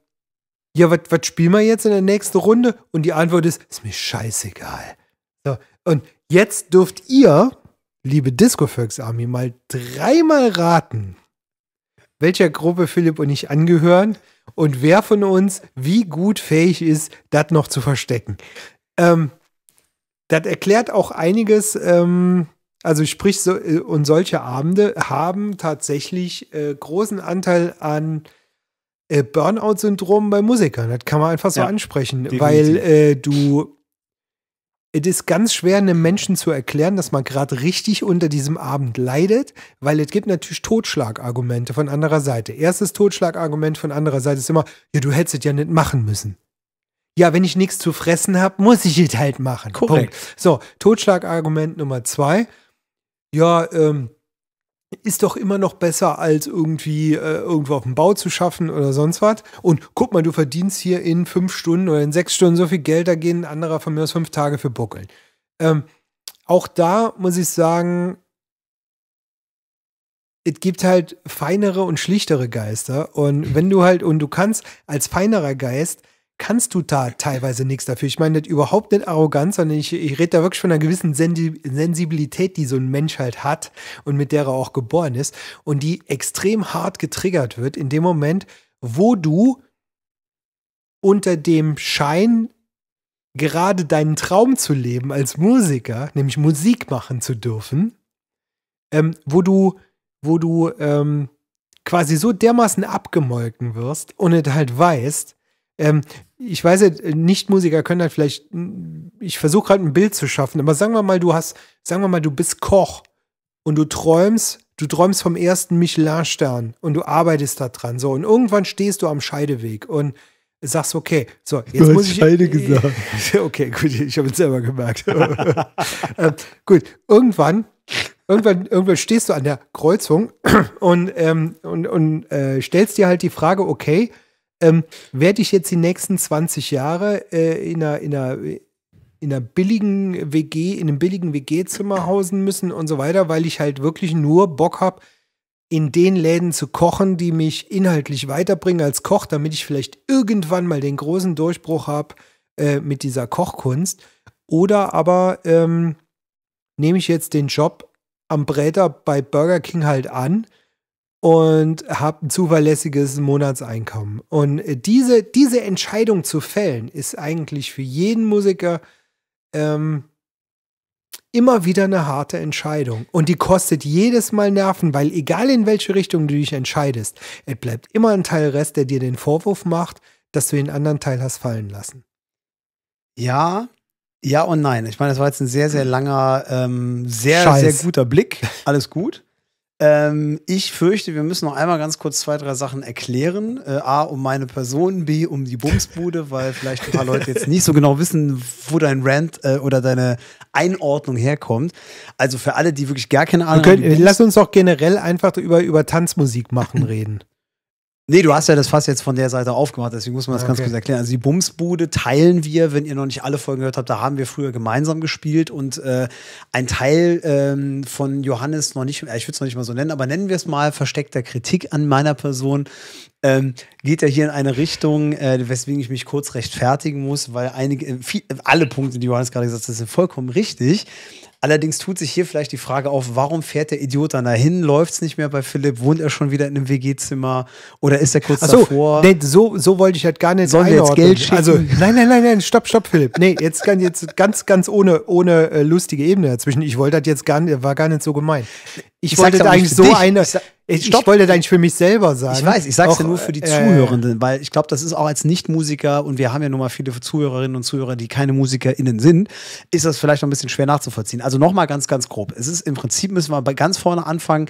ja, was spielen wir jetzt in der nächsten Runde? Und die Antwort ist, ist mir scheißegal. So, und jetzt dürft ihr, liebe disco army mal dreimal raten, welcher Gruppe Philipp und ich angehören und wer von uns wie gut fähig ist, das noch zu verstecken. Ähm, das erklärt auch einiges. Ähm, also sprich, so, äh, und solche Abende haben tatsächlich äh, großen Anteil an äh, Burnout-Syndrom bei Musikern. Das kann man einfach so ja, ansprechen, definitiv. weil äh, du. Es ist ganz schwer, einem Menschen zu erklären, dass man gerade richtig unter diesem Abend leidet, weil es gibt natürlich Totschlagargumente von anderer Seite. Erstes Totschlagargument von anderer Seite ist immer, ja, du hättest es ja nicht machen müssen. Ja, wenn ich nichts zu fressen habe, muss ich es halt machen. Korrekt. Punkt. So, Totschlagargument Nummer zwei. Ja, ähm, ist doch immer noch besser, als irgendwie äh, irgendwo auf dem Bau zu schaffen oder sonst was. Und guck mal, du verdienst hier in fünf Stunden oder in sechs Stunden so viel Geld, da gehen ein anderer von mir aus fünf Tage für buckeln. Ähm, auch da muss ich sagen, es gibt halt feinere und schlichtere Geister. Und wenn du halt, und du kannst als feinerer Geist kannst du da teilweise nichts dafür. Ich meine das überhaupt nicht arrogant, sondern ich, ich rede da wirklich von einer gewissen Sensibilität, die so ein Mensch halt hat und mit der er auch geboren ist und die extrem hart getriggert wird in dem Moment, wo du unter dem Schein gerade deinen Traum zu leben als Musiker, nämlich Musik machen zu dürfen, ähm, wo du, wo du ähm, quasi so dermaßen abgemolken wirst und es halt weißt, ähm, ich weiß ja, Nichtmusiker können halt vielleicht, ich versuche gerade ein Bild zu schaffen, aber sagen wir mal, du hast, sagen wir mal, du bist Koch und du träumst, du träumst vom ersten Michelin-Stern und du arbeitest da dran. So, und irgendwann stehst du am Scheideweg und sagst, okay, so, jetzt du muss ich. Scheide gesagt. Okay, gut, ich habe es selber gemerkt. ähm, gut, irgendwann, irgendwann, irgendwann stehst du an der Kreuzung und, ähm, und, und äh, stellst dir halt die Frage, okay, ähm, werde ich jetzt die nächsten 20 Jahre äh, in einer, in einer in einer billigen WG, in einem billigen WG-Zimmer hausen müssen und so weiter, weil ich halt wirklich nur Bock habe, in den Läden zu kochen, die mich inhaltlich weiterbringen als Koch, damit ich vielleicht irgendwann mal den großen Durchbruch habe äh, mit dieser Kochkunst. Oder aber ähm, nehme ich jetzt den Job am Bräter bei Burger King halt an und habe ein zuverlässiges Monatseinkommen. Und diese, diese Entscheidung zu fällen, ist eigentlich für jeden Musiker ähm, immer wieder eine harte Entscheidung. Und die kostet jedes Mal Nerven, weil egal in welche Richtung du dich entscheidest, es bleibt immer ein Teil Rest, der dir den Vorwurf macht, dass du den anderen Teil hast fallen lassen. Ja, ja und nein. Ich meine, das war jetzt ein sehr, sehr langer, ähm, sehr, Scheiß. sehr guter Blick. Alles gut. Ähm, ich fürchte, wir müssen noch einmal ganz kurz zwei, drei Sachen erklären. Äh, A, um meine Person, B, um die Bumsbude, weil vielleicht ein paar Leute jetzt nicht so genau wissen, wo dein Rant äh, oder deine Einordnung herkommt. Also für alle, die wirklich gar keine Ahnung können, haben. Lass uns doch generell einfach über, über Tanzmusik machen reden. Nee, du hast ja das Fass jetzt von der Seite aufgemacht, deswegen muss man das okay. ganz kurz erklären. Also die Bumsbude teilen wir, wenn ihr noch nicht alle Folgen gehört habt, da haben wir früher gemeinsam gespielt und äh, ein Teil ähm, von Johannes noch nicht, ich würde es noch nicht mal so nennen, aber nennen wir es mal versteckter Kritik an meiner Person, ähm, geht ja hier in eine Richtung, äh, weswegen ich mich kurz rechtfertigen muss, weil einige, äh, viel, alle Punkte, die Johannes gerade gesagt hat, sind vollkommen richtig. Allerdings tut sich hier vielleicht die Frage auf, warum fährt der Idiot dann dahin? Läuft es nicht mehr bei Philipp? Wohnt er schon wieder in einem WG-Zimmer? Oder ist er kurz Ach so, davor? Nee, so, so wollte ich halt gar nicht Sollen einordnen. wir jetzt Geld also, schicken? Also, nein, nein, nein, nein, stopp, stopp, Philipp. Nee, jetzt, jetzt ganz, ganz ohne, ohne äh, lustige Ebene dazwischen. Ich wollte das jetzt gar nicht, war gar nicht so gemein. Ich, ich wollte eigentlich so dich. eine. Ich, ich, wollte eigentlich für mich selber sagen. Ich weiß, ich sag's auch, ja nur für die äh, Zuhörenden, weil ich glaube, das ist auch als Nicht-Musiker und wir haben ja nun mal viele Zuhörerinnen und Zuhörer, die keine MusikerInnen sind, ist das vielleicht noch ein bisschen schwer nachzuvollziehen. Also nochmal ganz, ganz grob. Es ist im Prinzip müssen wir ganz vorne anfangen.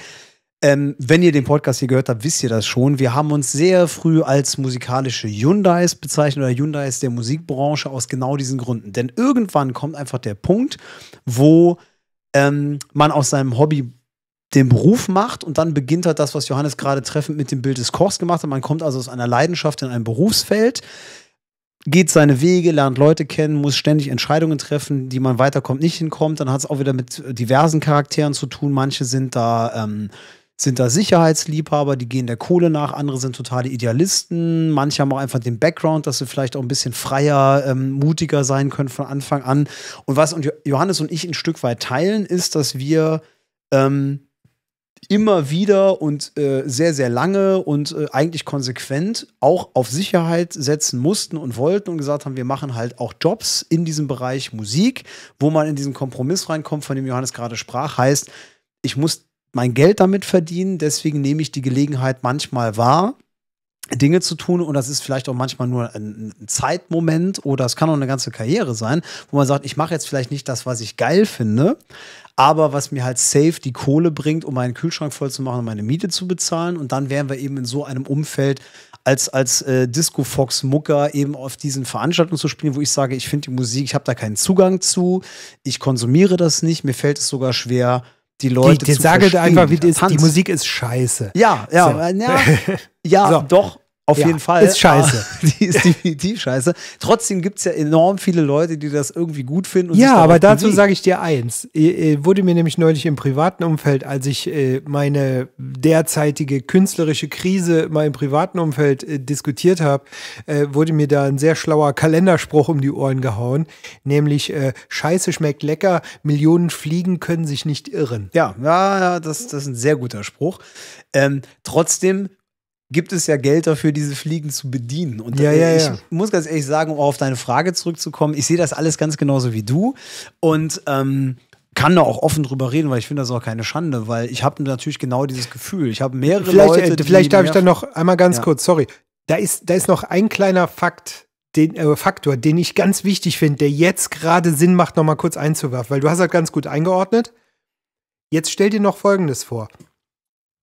Ähm, wenn ihr den Podcast hier gehört habt, wisst ihr das schon. Wir haben uns sehr früh als musikalische Hyundais bezeichnet oder Hyundais der Musikbranche aus genau diesen Gründen. Denn irgendwann kommt einfach der Punkt, wo ähm, man aus seinem Hobby dem Beruf macht und dann beginnt halt das, was Johannes gerade treffend mit dem Bild des Kochs gemacht hat. Man kommt also aus einer Leidenschaft in ein Berufsfeld, geht seine Wege, lernt Leute kennen, muss ständig Entscheidungen treffen, die man weiterkommt, nicht hinkommt. Dann hat es auch wieder mit äh, diversen Charakteren zu tun. Manche sind da. Ähm, sind da Sicherheitsliebhaber, die gehen der Kohle nach, andere sind totale Idealisten, manche haben auch einfach den Background, dass sie vielleicht auch ein bisschen freier, ähm, mutiger sein können von Anfang an. Und was und Johannes und ich ein Stück weit teilen, ist, dass wir ähm, immer wieder und äh, sehr, sehr lange und äh, eigentlich konsequent auch auf Sicherheit setzen mussten und wollten und gesagt haben, wir machen halt auch Jobs in diesem Bereich Musik, wo man in diesen Kompromiss reinkommt, von dem Johannes gerade sprach, heißt, ich muss mein Geld damit verdienen, deswegen nehme ich die Gelegenheit manchmal wahr, Dinge zu tun und das ist vielleicht auch manchmal nur ein Zeitmoment oder es kann auch eine ganze Karriere sein, wo man sagt, ich mache jetzt vielleicht nicht das, was ich geil finde, aber was mir halt safe die Kohle bringt, um meinen Kühlschrank voll zu machen und meine Miete zu bezahlen und dann wären wir eben in so einem Umfeld als, als äh, Disco-Fox-Mucker eben auf diesen Veranstaltungen zu spielen, wo ich sage, ich finde die Musik, ich habe da keinen Zugang zu, ich konsumiere das nicht, mir fällt es sogar schwer, die Leute die, die zu sagen einfach, wie das, die Musik ist scheiße. Ja, ja, so. ja, ja so. doch. Auf ja, jeden Fall. Ist scheiße. die ist definitiv scheiße. Trotzdem gibt es ja enorm viele Leute, die das irgendwie gut finden. ja, aber dazu sage ich dir eins. Wurde mir nämlich neulich im privaten Umfeld, als ich äh, meine derzeitige künstlerische Krise mal im privaten Umfeld äh, diskutiert habe, äh, wurde mir da ein sehr schlauer Kalenderspruch um die Ohren gehauen. Nämlich, Scheiße schmeckt lecker, Millionen Fliegen können sich nicht irren. Ja, ja, das, das ist ein sehr guter Spruch. Ähm, trotzdem gibt es ja Geld dafür, diese Fliegen zu bedienen. Und ja, ja, äh, ja. ich muss ganz ehrlich sagen, um auf deine Frage zurückzukommen, ich sehe das alles ganz genauso wie du und ähm, kann da auch offen drüber reden, weil ich finde das auch keine Schande, weil ich habe natürlich genau dieses Gefühl. Ich habe mehrere vielleicht, äh, Leute. Äh, vielleicht darf ich da noch einmal ganz kurz, sorry. Da ist, da ist noch ein kleiner Fakt, den, äh, Faktor, den ich ganz wichtig finde, der jetzt gerade Sinn macht, nochmal kurz einzuwerfen, weil du hast halt ganz gut eingeordnet. Jetzt stell dir noch Folgendes vor.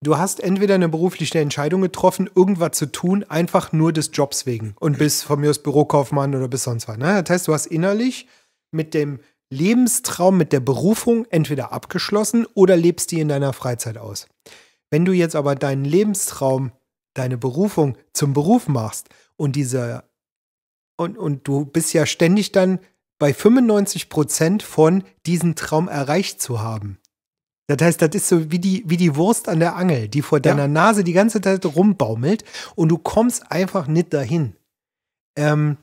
Du hast entweder eine berufliche Entscheidung getroffen, irgendwas zu tun, einfach nur des Jobs wegen. Und bist von mir aus Bürokaufmann oder bis sonst was. Ne? Das heißt, du hast innerlich mit dem Lebenstraum, mit der Berufung entweder abgeschlossen oder lebst die in deiner Freizeit aus. Wenn du jetzt aber deinen Lebenstraum, deine Berufung zum Beruf machst und diese und, und du bist ja ständig dann bei 95 Prozent von diesem Traum erreicht zu haben das heißt, das ist so wie die, wie die Wurst an der Angel, die vor deiner ja. Nase die ganze Zeit rumbaumelt und du kommst einfach nicht dahin. Ähm,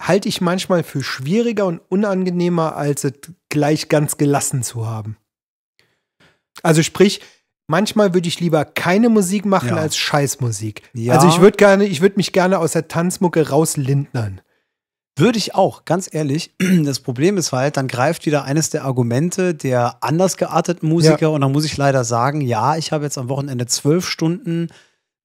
halte ich manchmal für schwieriger und unangenehmer, als es gleich ganz gelassen zu haben. Also sprich, manchmal würde ich lieber keine Musik machen ja. als Scheißmusik. Also ja. Also ich würde gerne, ich würde mich gerne aus der Tanzmucke rauslindern. Würde ich auch, ganz ehrlich. Das Problem ist halt, dann greift wieder eines der Argumente der anders gearteten Musiker ja. und dann muss ich leider sagen, ja, ich habe jetzt am Wochenende zwölf Stunden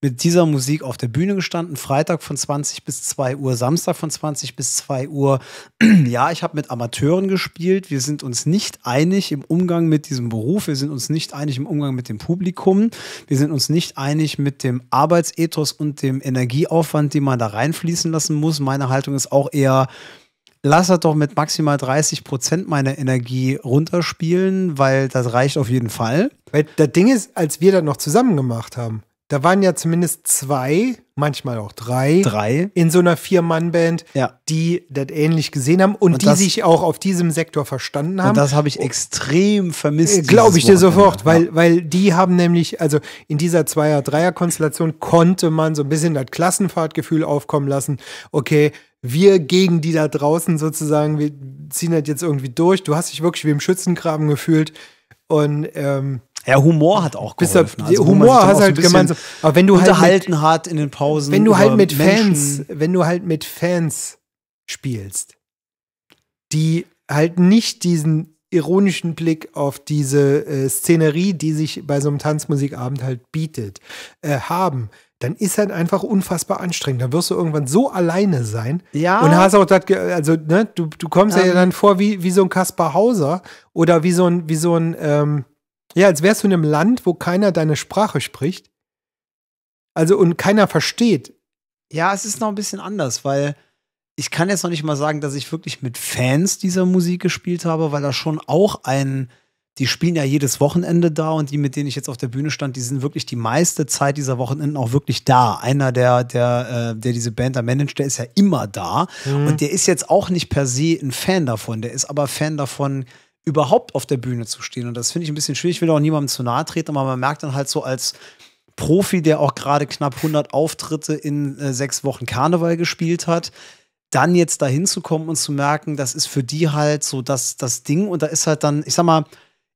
mit dieser Musik auf der Bühne gestanden, Freitag von 20 bis 2 Uhr, Samstag von 20 bis 2 Uhr. ja, ich habe mit Amateuren gespielt. Wir sind uns nicht einig im Umgang mit diesem Beruf. Wir sind uns nicht einig im Umgang mit dem Publikum. Wir sind uns nicht einig mit dem Arbeitsethos und dem Energieaufwand, den man da reinfließen lassen muss. Meine Haltung ist auch eher, lass das doch mit maximal 30 Prozent meiner Energie runterspielen, weil das reicht auf jeden Fall. Weil das Ding ist, als wir das noch zusammen gemacht haben, da waren ja zumindest zwei, manchmal auch drei, drei. in so einer Vier-Mann-Band, ja. die das ähnlich gesehen haben und, und die das, sich auch auf diesem Sektor verstanden haben. Und das habe ich oh. extrem vermisst. Äh, Glaube ich dir sofort, ja. weil, weil die haben nämlich, also in dieser Zweier-Dreier-Konstellation konnte man so ein bisschen das Klassenfahrtgefühl aufkommen lassen. Okay, wir gegen die da draußen sozusagen, wir ziehen das jetzt irgendwie durch. Du hast dich wirklich wie im Schützengraben gefühlt. Und ähm, ja, Humor hat auch geholfen. Bist also, Humor hast halt so gemeinsam. Aber wenn du halt unterhalten halt hart in den Pausen. Wenn du halt mit Menschen, Fans, wenn du halt mit Fans spielst, die halt nicht diesen ironischen Blick auf diese äh, Szenerie, die sich bei so einem Tanzmusikabend halt bietet, äh, haben, dann ist halt einfach unfassbar anstrengend. Dann wirst du irgendwann so alleine sein. Ja. Und hast auch das, also, ne, du, du kommst ähm. ja dann vor wie, wie so ein Kaspar Hauser oder wie so ein, wie so ein, ähm, ja, als wärst du in einem Land, wo keiner deine Sprache spricht. Also und keiner versteht. Ja, es ist noch ein bisschen anders, weil ich kann jetzt noch nicht mal sagen, dass ich wirklich mit Fans dieser Musik gespielt habe, weil da schon auch ein, die spielen ja jedes Wochenende da und die, mit denen ich jetzt auf der Bühne stand, die sind wirklich die meiste Zeit dieser Wochenenden auch wirklich da. Einer, der, der, äh, der diese Band da managt, der ist ja immer da. Mhm. Und der ist jetzt auch nicht per se ein Fan davon, der ist aber Fan davon, überhaupt auf der Bühne zu stehen. Und das finde ich ein bisschen schwierig. Ich will auch niemandem zu nahe treten, aber man merkt dann halt so als Profi, der auch gerade knapp 100 Auftritte in äh, sechs Wochen Karneval gespielt hat, dann jetzt dahin zu kommen und zu merken, das ist für die halt so das, das Ding. Und da ist halt dann, ich sag mal,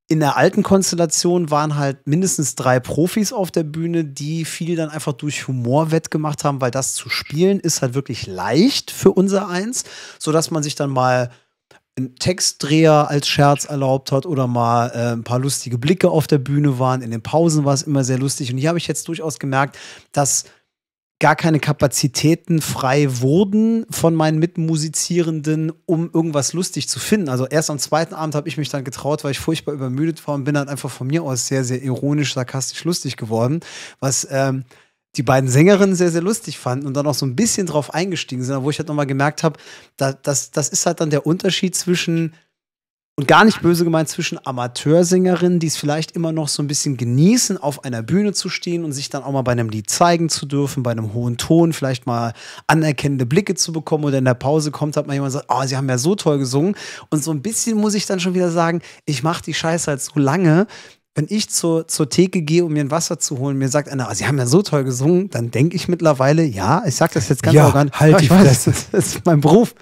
in der alten Konstellation waren halt mindestens drei Profis auf der Bühne, die viel dann einfach durch Humor wettgemacht haben, weil das zu spielen ist halt wirklich leicht für unser Eins, sodass man sich dann mal einen Textdreher als Scherz erlaubt hat oder mal äh, ein paar lustige Blicke auf der Bühne waren. In den Pausen war es immer sehr lustig. Und hier habe ich jetzt durchaus gemerkt, dass gar keine Kapazitäten frei wurden von meinen Mitmusizierenden, um irgendwas lustig zu finden. Also erst am zweiten Abend habe ich mich dann getraut, weil ich furchtbar übermüdet war und bin dann einfach von mir aus sehr, sehr ironisch, sarkastisch lustig geworden, was ähm, die beiden Sängerinnen sehr, sehr lustig fanden und dann auch so ein bisschen drauf eingestiegen sind, wo ich halt nochmal gemerkt habe, da, das, das ist halt dann der Unterschied zwischen, und gar nicht böse gemeint, zwischen Amateursängerinnen, die es vielleicht immer noch so ein bisschen genießen, auf einer Bühne zu stehen und sich dann auch mal bei einem Lied zeigen zu dürfen, bei einem hohen Ton, vielleicht mal anerkennende Blicke zu bekommen oder in der Pause kommt hat man jemand gesagt, oh, ah, sie haben ja so toll gesungen. Und so ein bisschen muss ich dann schon wieder sagen, ich mache die Scheiße halt so lange, wenn ich zur, zur Theke gehe, um mir ein Wasser zu holen, mir sagt einer, ah, Sie haben ja so toll gesungen, dann denke ich mittlerweile, ja, ich sage das jetzt ganz ja, arrogant. Halt die Fresse. Das, das ist mein Beruf.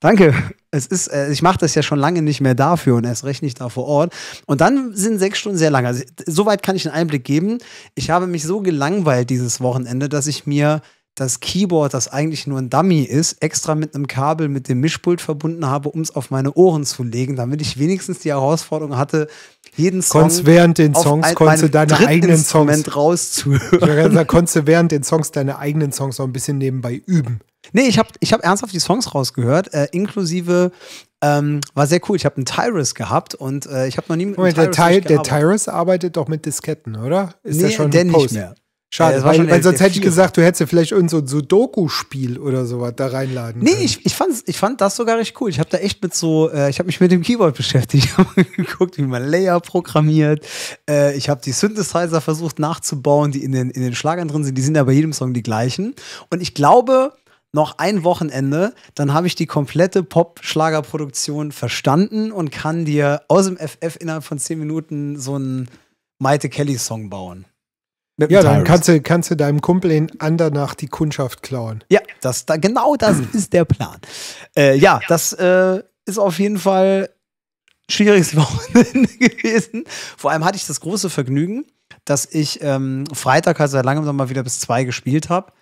Danke. Es ist, äh, ich mache das ja schon lange nicht mehr dafür und erst recht nicht da vor Ort. Und dann sind sechs Stunden sehr lang. Also, soweit kann ich einen Einblick geben. Ich habe mich so gelangweilt dieses Wochenende, dass ich mir das Keyboard, das eigentlich nur ein Dummy ist, extra mit einem Kabel mit dem Mischpult verbunden habe, um es auf meine Ohren zu legen, damit ich wenigstens die Herausforderung hatte, jeden Song konntest während den Songs auf konntest du deine eigenen Songs rauszuhören. Ich sagen, konntest du während den Songs deine eigenen Songs noch ein bisschen nebenbei üben. Nee, ich habe ich hab ernsthaft die Songs rausgehört, äh, inklusive ähm, war sehr cool. Ich habe einen Tyrus gehabt und äh, ich habe noch nie mit Moment, einem Tyrus der, Ty der Tyrus arbeitet doch mit Disketten, oder? Ist nee, der schon der nicht mehr. Schade, ja, weil, weil sonst hätte ich gesagt, du hättest ja vielleicht irgend so ein Sudoku-Spiel oder sowas da reinladen Nee, können. ich, ich, fand's, ich fand das sogar recht cool. Ich habe da echt mit so, äh, ich habe mich mit dem Keyboard beschäftigt. Ich habe geguckt, wie man Layer programmiert. Äh, ich habe die Synthesizer versucht nachzubauen, die in den, in den Schlagern drin sind. Die sind ja bei jedem Song die gleichen. Und ich glaube, noch ein Wochenende, dann habe ich die komplette Pop-Schlagerproduktion verstanden und kann dir aus dem FF innerhalb von zehn Minuten so einen Maite Kelly-Song bauen. Mit ja, dann kannst du, kannst du deinem Kumpel in Andernach die Kundschaft klauen. Ja, das, da, genau das hm. ist der Plan. Äh, ja, das äh, ist auf jeden Fall schwieriges Wochenende gewesen. Vor allem hatte ich das große Vergnügen, dass ich ähm, Freitag, also langsam mal wieder bis zwei gespielt habe,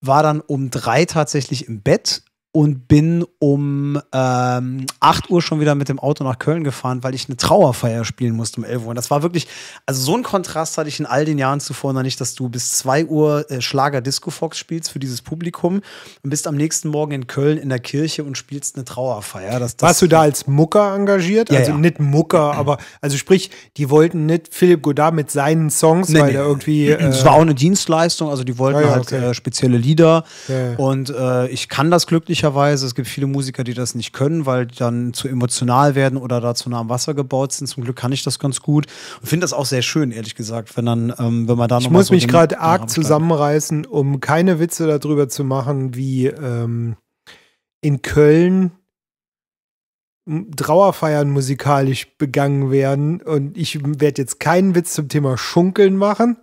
war dann um drei tatsächlich im Bett und bin um ähm, 8 Uhr schon wieder mit dem Auto nach Köln gefahren, weil ich eine Trauerfeier spielen musste um 11 Uhr. Und das war wirklich, also so einen Kontrast hatte ich in all den Jahren zuvor noch nicht, dass du bis 2 Uhr äh, Schlager Disco Fox spielst für dieses Publikum und bist am nächsten Morgen in Köln in der Kirche und spielst eine Trauerfeier. Das, das Warst du da als Mucker engagiert? Ja, also ja. nicht Mucker, mhm. aber also sprich, die wollten nicht Philipp Godard mit seinen Songs, nee, weil nee. er irgendwie. Äh, es äh, war auch eine Dienstleistung, also die wollten ah ja, halt okay. äh, spezielle Lieder. Und äh, ich kann das glücklicherweise glücklicherweise. Es gibt viele Musiker, die das nicht können, weil dann zu emotional werden oder da zu nah am Wasser gebaut sind. Zum Glück kann ich das ganz gut und finde das auch sehr schön, ehrlich gesagt, wenn dann, ähm, wenn man da noch Ich muss so mich gerade arg zusammenreißen, um keine Witze darüber zu machen, wie ähm, in Köln Trauerfeiern musikalisch begangen werden. Und ich werde jetzt keinen Witz zum Thema Schunkeln machen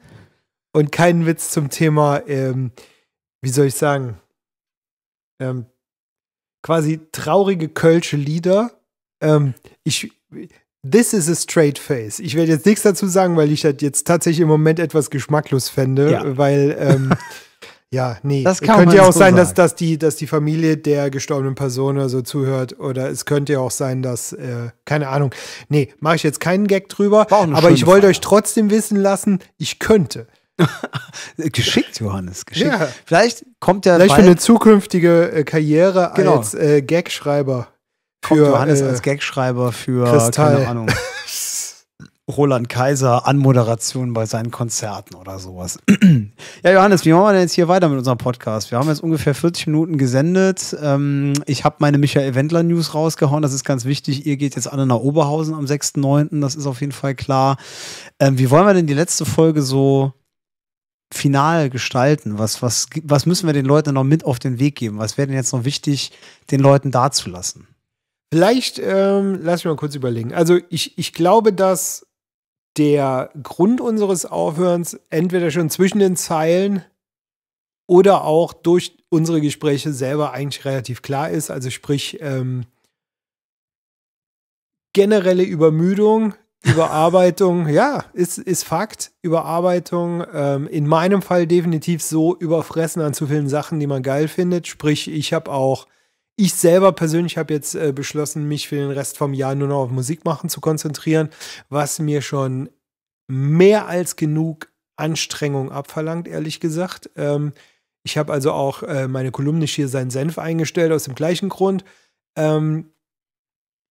und keinen Witz zum Thema, ähm, wie soll ich sagen, ähm, quasi traurige kölsche Lieder. Ähm, ich, this is a straight face. Ich werde jetzt nichts dazu sagen, weil ich das halt jetzt tatsächlich im Moment etwas geschmacklos fände, ja. weil ähm, ja, nee. Das könnte ja auch so sein, sagen. dass, dass, die, dass die Familie der gestorbenen Person oder so zuhört. Oder es könnte ja auch sein, dass, äh, keine Ahnung. Nee, mache ich jetzt keinen Gag drüber. Aber ich wollte euch trotzdem wissen lassen, ich könnte. geschickt, Johannes, geschickt. Ja. Vielleicht kommt ja. Vielleicht für eine zukünftige äh, Karriere genau. als äh, Gagschreiber. Kommt Johannes äh, als Gagschreiber für, Kristall. keine Ahnung, Roland Kaiser Anmoderation bei seinen Konzerten oder sowas. ja, Johannes, wie machen wir denn jetzt hier weiter mit unserem Podcast? Wir haben jetzt ungefähr 40 Minuten gesendet. Ähm, ich habe meine Michael Wendler News rausgehauen. Das ist ganz wichtig. Ihr geht jetzt alle nach Oberhausen am 6.9. Das ist auf jeden Fall klar. Ähm, wie wollen wir denn die letzte Folge so final gestalten? Was, was, was müssen wir den Leuten noch mit auf den Weg geben? Was wäre denn jetzt noch wichtig, den Leuten dazulassen? Vielleicht, ähm, lass mich mal kurz überlegen. Also ich, ich glaube, dass der Grund unseres Aufhörens entweder schon zwischen den Zeilen oder auch durch unsere Gespräche selber eigentlich relativ klar ist. Also sprich, ähm, generelle Übermüdung, Überarbeitung, ja, ist, ist Fakt. Überarbeitung, ähm, in meinem Fall definitiv so überfressen an zu vielen Sachen, die man geil findet. Sprich, ich habe auch, ich selber persönlich habe jetzt äh, beschlossen, mich für den Rest vom Jahr nur noch auf Musik machen zu konzentrieren, was mir schon mehr als genug Anstrengung abverlangt, ehrlich gesagt. Ähm, ich habe also auch äh, meine Kolumne hier seinen Senf eingestellt aus dem gleichen Grund. Ähm,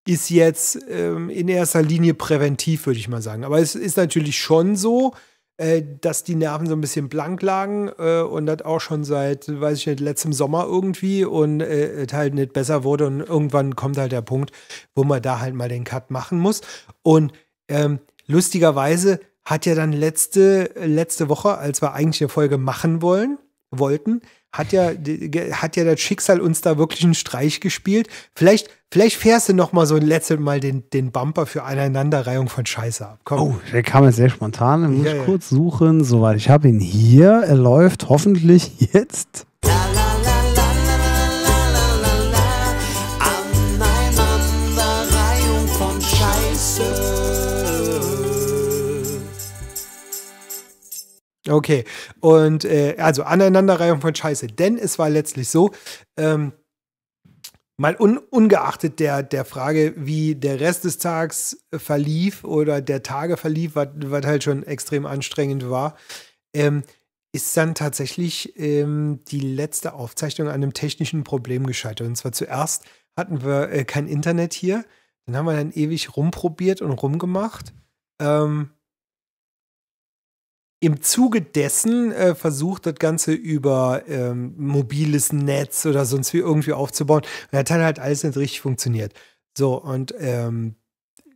ist jetzt ähm, in erster Linie präventiv, würde ich mal sagen. Aber es ist natürlich schon so, äh, dass die Nerven so ein bisschen blank lagen äh, und das auch schon seit, weiß ich nicht, letztem Sommer irgendwie und äh, es halt nicht besser wurde und irgendwann kommt halt der Punkt, wo man da halt mal den Cut machen muss. Und ähm, lustigerweise hat ja dann letzte, letzte Woche, als wir eigentlich eine Folge machen wollen, wollten, hat ja, hat ja das Schicksal uns da wirklich einen Streich gespielt. Vielleicht, vielleicht fährst du noch mal so ein letztes Mal den, den Bumper für eine Aneinanderreihung von Scheiße ab. Komm. Oh, der kam jetzt sehr spontan. muss ja, ich ja. kurz suchen. Soweit ich habe ihn hier. Er läuft hoffentlich jetzt. Ja. Okay, und äh, also Aneinanderreihung von Scheiße, denn es war letztlich so, ähm, mal un, ungeachtet der, der Frage, wie der Rest des Tags verlief oder der Tage verlief, was halt schon extrem anstrengend war, ähm, ist dann tatsächlich ähm, die letzte Aufzeichnung an einem technischen Problem gescheitert. Und zwar zuerst hatten wir äh, kein Internet hier, dann haben wir dann ewig rumprobiert und rumgemacht. Ähm, im Zuge dessen äh, versucht, das Ganze über ähm, mobiles Netz oder sonst wie irgendwie aufzubauen. Und das hat halt alles nicht richtig funktioniert. So, und ähm,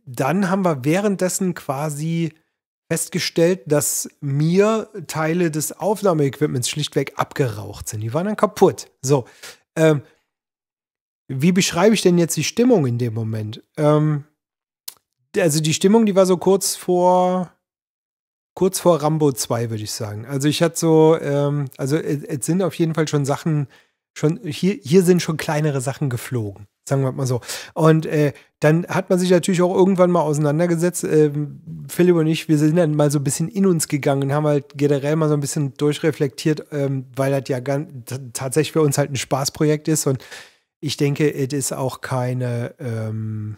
dann haben wir währenddessen quasi festgestellt, dass mir Teile des Aufnahmeequipments schlichtweg abgeraucht sind. Die waren dann kaputt. So, ähm, wie beschreibe ich denn jetzt die Stimmung in dem Moment? Ähm, also die Stimmung, die war so kurz vor kurz vor Rambo 2, würde ich sagen. Also ich hatte so, ähm, also es sind auf jeden Fall schon Sachen, schon, hier, hier sind schon kleinere Sachen geflogen, sagen wir mal so. Und äh, dann hat man sich natürlich auch irgendwann mal auseinandergesetzt. Ähm, Philipp und ich, wir sind dann mal so ein bisschen in uns gegangen und haben halt generell mal so ein bisschen durchreflektiert, ähm, weil das ja ganz, tatsächlich für uns halt ein Spaßprojekt ist. Und ich denke, es ist auch keine, ähm,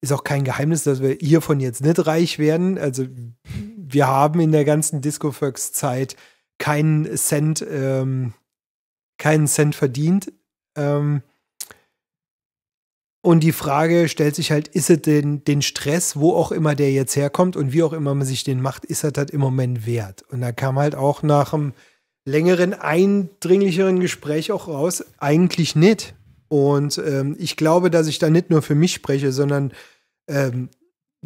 ist auch kein Geheimnis, dass wir hiervon jetzt nicht reich werden. Also wir haben in der ganzen Discofox-Zeit keinen Cent, ähm, keinen Cent verdient. Ähm, und die Frage stellt sich halt, ist es denn den Stress, wo auch immer der jetzt herkommt und wie auch immer man sich den macht, ist er das im Moment wert? Und da kam halt auch nach einem längeren, eindringlicheren Gespräch auch raus, eigentlich nicht. Und ähm, ich glaube, dass ich da nicht nur für mich spreche, sondern ähm,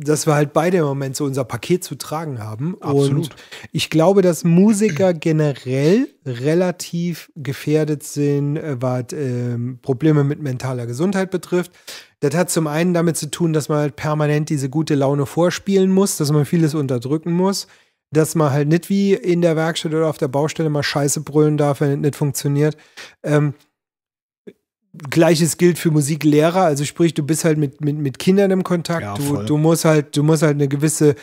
dass wir halt beide im Moment so unser Paket zu tragen haben. Absolut. Und ich glaube, dass Musiker generell relativ gefährdet sind, äh, was ähm, Probleme mit mentaler Gesundheit betrifft. Das hat zum einen damit zu tun, dass man halt permanent diese gute Laune vorspielen muss, dass man vieles unterdrücken muss, dass man halt nicht wie in der Werkstatt oder auf der Baustelle mal Scheiße brüllen darf, wenn es nicht funktioniert. Ähm, Gleiches gilt für Musiklehrer, also sprich, du bist halt mit, mit, mit Kindern im Kontakt, ja, du, du, musst halt, du musst halt eine gewisse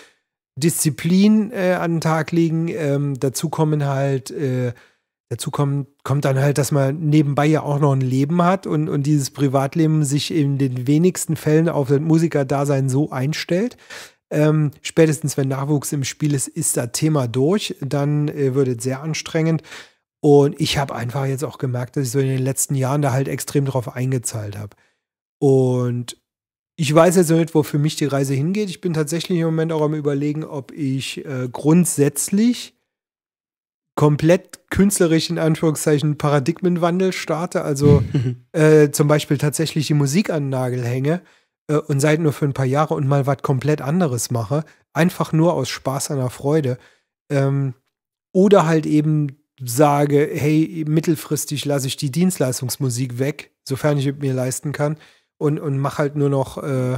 Disziplin äh, an den Tag legen. Ähm, dazu kommen halt, äh, dazu kommen, kommt dann halt, dass man nebenbei ja auch noch ein Leben hat und, und dieses Privatleben sich in den wenigsten Fällen auf das Musikerdasein so einstellt. Ähm, spätestens wenn Nachwuchs im Spiel ist, ist das Thema durch, dann äh, wird es sehr anstrengend. Und ich habe einfach jetzt auch gemerkt, dass ich so in den letzten Jahren da halt extrem drauf eingezahlt habe. Und ich weiß jetzt noch nicht, wo für mich die Reise hingeht. Ich bin tatsächlich im Moment auch am Überlegen, ob ich äh, grundsätzlich komplett künstlerisch in Anführungszeichen Paradigmenwandel starte. Also äh, zum Beispiel tatsächlich die Musik an den Nagel hänge äh, und seit nur für ein paar Jahre und mal was komplett anderes mache. Einfach nur aus Spaß an der Freude. Ähm, oder halt eben sage, hey, mittelfristig lasse ich die Dienstleistungsmusik weg, sofern ich es mir leisten kann, und, und mach halt nur noch, äh,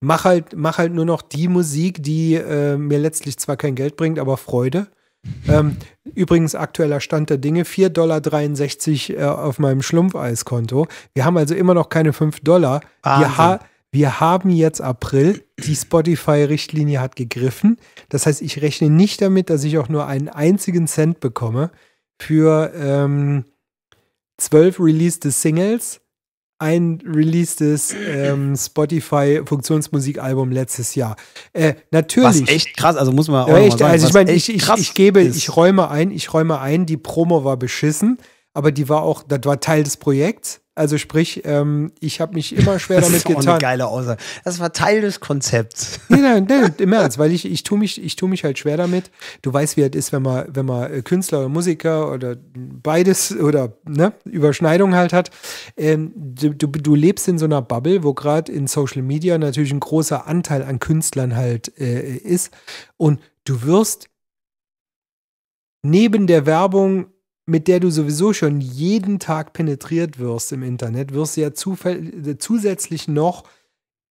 mach halt, mach halt nur noch die Musik, die äh, mir letztlich zwar kein Geld bringt, aber Freude. Ähm, übrigens aktueller Stand der Dinge, 4,63 Dollar äh, auf meinem Schlumpfeiskonto. Wir haben also immer noch keine 5 Dollar. Wahnsinn. Wir, wir haben jetzt April, die Spotify-Richtlinie hat gegriffen. Das heißt, ich rechne nicht damit, dass ich auch nur einen einzigen Cent bekomme für ähm, zwölf released Singles, ein released ähm, Spotify-Funktionsmusikalbum letztes Jahr. Äh, natürlich. Was echt krass, also muss man auch echt, mal sagen, Also ich meine, ich, ich, ich, gebe, ist. ich räume ein, ich räume ein, die Promo war beschissen aber die war auch, das war Teil des Projekts. Also sprich, ähm, ich habe mich immer schwer damit getan. Das ist auch eine geile Aussage. Das war Teil des Konzepts. Nee, nein, nein, im Ernst, weil ich, ich tue mich, ich tu mich halt schwer damit. Du weißt, wie es ist, wenn man, wenn man äh, Künstler oder Musiker oder beides oder ne, Überschneidung halt hat. Ähm, du, du, du, lebst in so einer Bubble, wo gerade in Social Media natürlich ein großer Anteil an Künstlern halt äh, ist. Und du wirst neben der Werbung mit der du sowieso schon jeden Tag penetriert wirst im Internet, wirst du ja äh, zusätzlich noch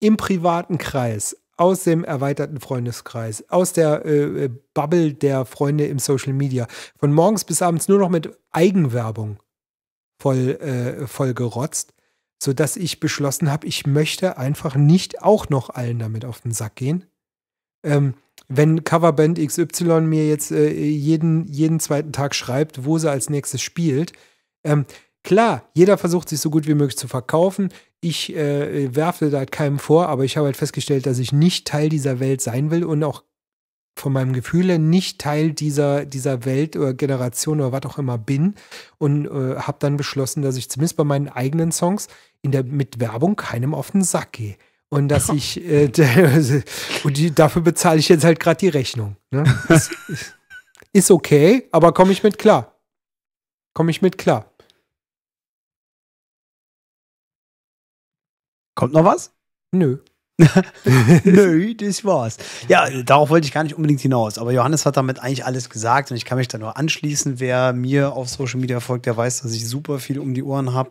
im privaten Kreis, aus dem erweiterten Freundeskreis, aus der äh, äh, Bubble der Freunde im Social Media, von morgens bis abends nur noch mit Eigenwerbung voll, äh, voll gerotzt, sodass ich beschlossen habe, ich möchte einfach nicht auch noch allen damit auf den Sack gehen. Ähm, wenn Coverband XY mir jetzt äh, jeden, jeden zweiten Tag schreibt, wo sie als nächstes spielt, ähm, klar, jeder versucht sich so gut wie möglich zu verkaufen. Ich äh, werfe da keinem vor, aber ich habe halt festgestellt, dass ich nicht Teil dieser Welt sein will und auch von meinem Gefühle nicht Teil dieser, dieser Welt oder Generation oder was auch immer bin und äh, habe dann beschlossen, dass ich zumindest bei meinen eigenen Songs in der, mit Werbung keinem auf den Sack gehe. Und dass ich, äh, und die, dafür bezahle ich jetzt halt gerade die Rechnung. Ne? Ist, ist okay, aber komme ich mit klar. Komme ich mit klar. Kommt noch was? Nö. Nö, das war's. Ja, darauf wollte ich gar nicht unbedingt hinaus. Aber Johannes hat damit eigentlich alles gesagt und ich kann mich da nur anschließen. Wer mir auf Social Media folgt, der weiß, dass ich super viel um die Ohren habe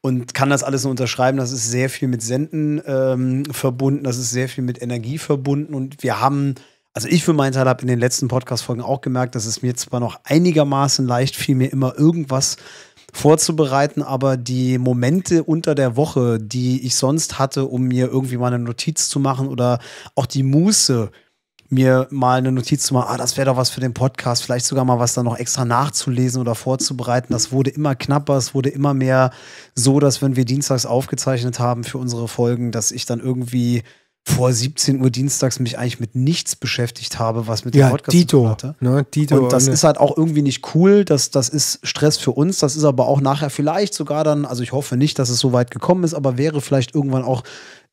und kann das alles nur unterschreiben. Das ist sehr viel mit Senden ähm, verbunden, das ist sehr viel mit Energie verbunden und wir haben. Also ich für meinen Teil habe in den letzten Podcast-Folgen auch gemerkt, dass es mir zwar noch einigermaßen leicht fiel, mir immer irgendwas äh, vorzubereiten, aber die Momente unter der Woche, die ich sonst hatte, um mir irgendwie mal eine Notiz zu machen oder auch die Muße, mir mal eine Notiz zu machen, ah, das wäre doch was für den Podcast, vielleicht sogar mal was da noch extra nachzulesen oder vorzubereiten. Das wurde immer knapper, es wurde immer mehr so, dass wenn wir dienstags aufgezeichnet haben für unsere Folgen, dass ich dann irgendwie vor 17 Uhr dienstags mich eigentlich mit nichts beschäftigt habe, was mit dem ja, Podcast Dito, hatte. Ne, Dito, und das ne. ist halt auch irgendwie nicht cool. Das, das ist Stress für uns. Das ist aber auch nachher vielleicht sogar dann, also ich hoffe nicht, dass es so weit gekommen ist, aber wäre vielleicht irgendwann auch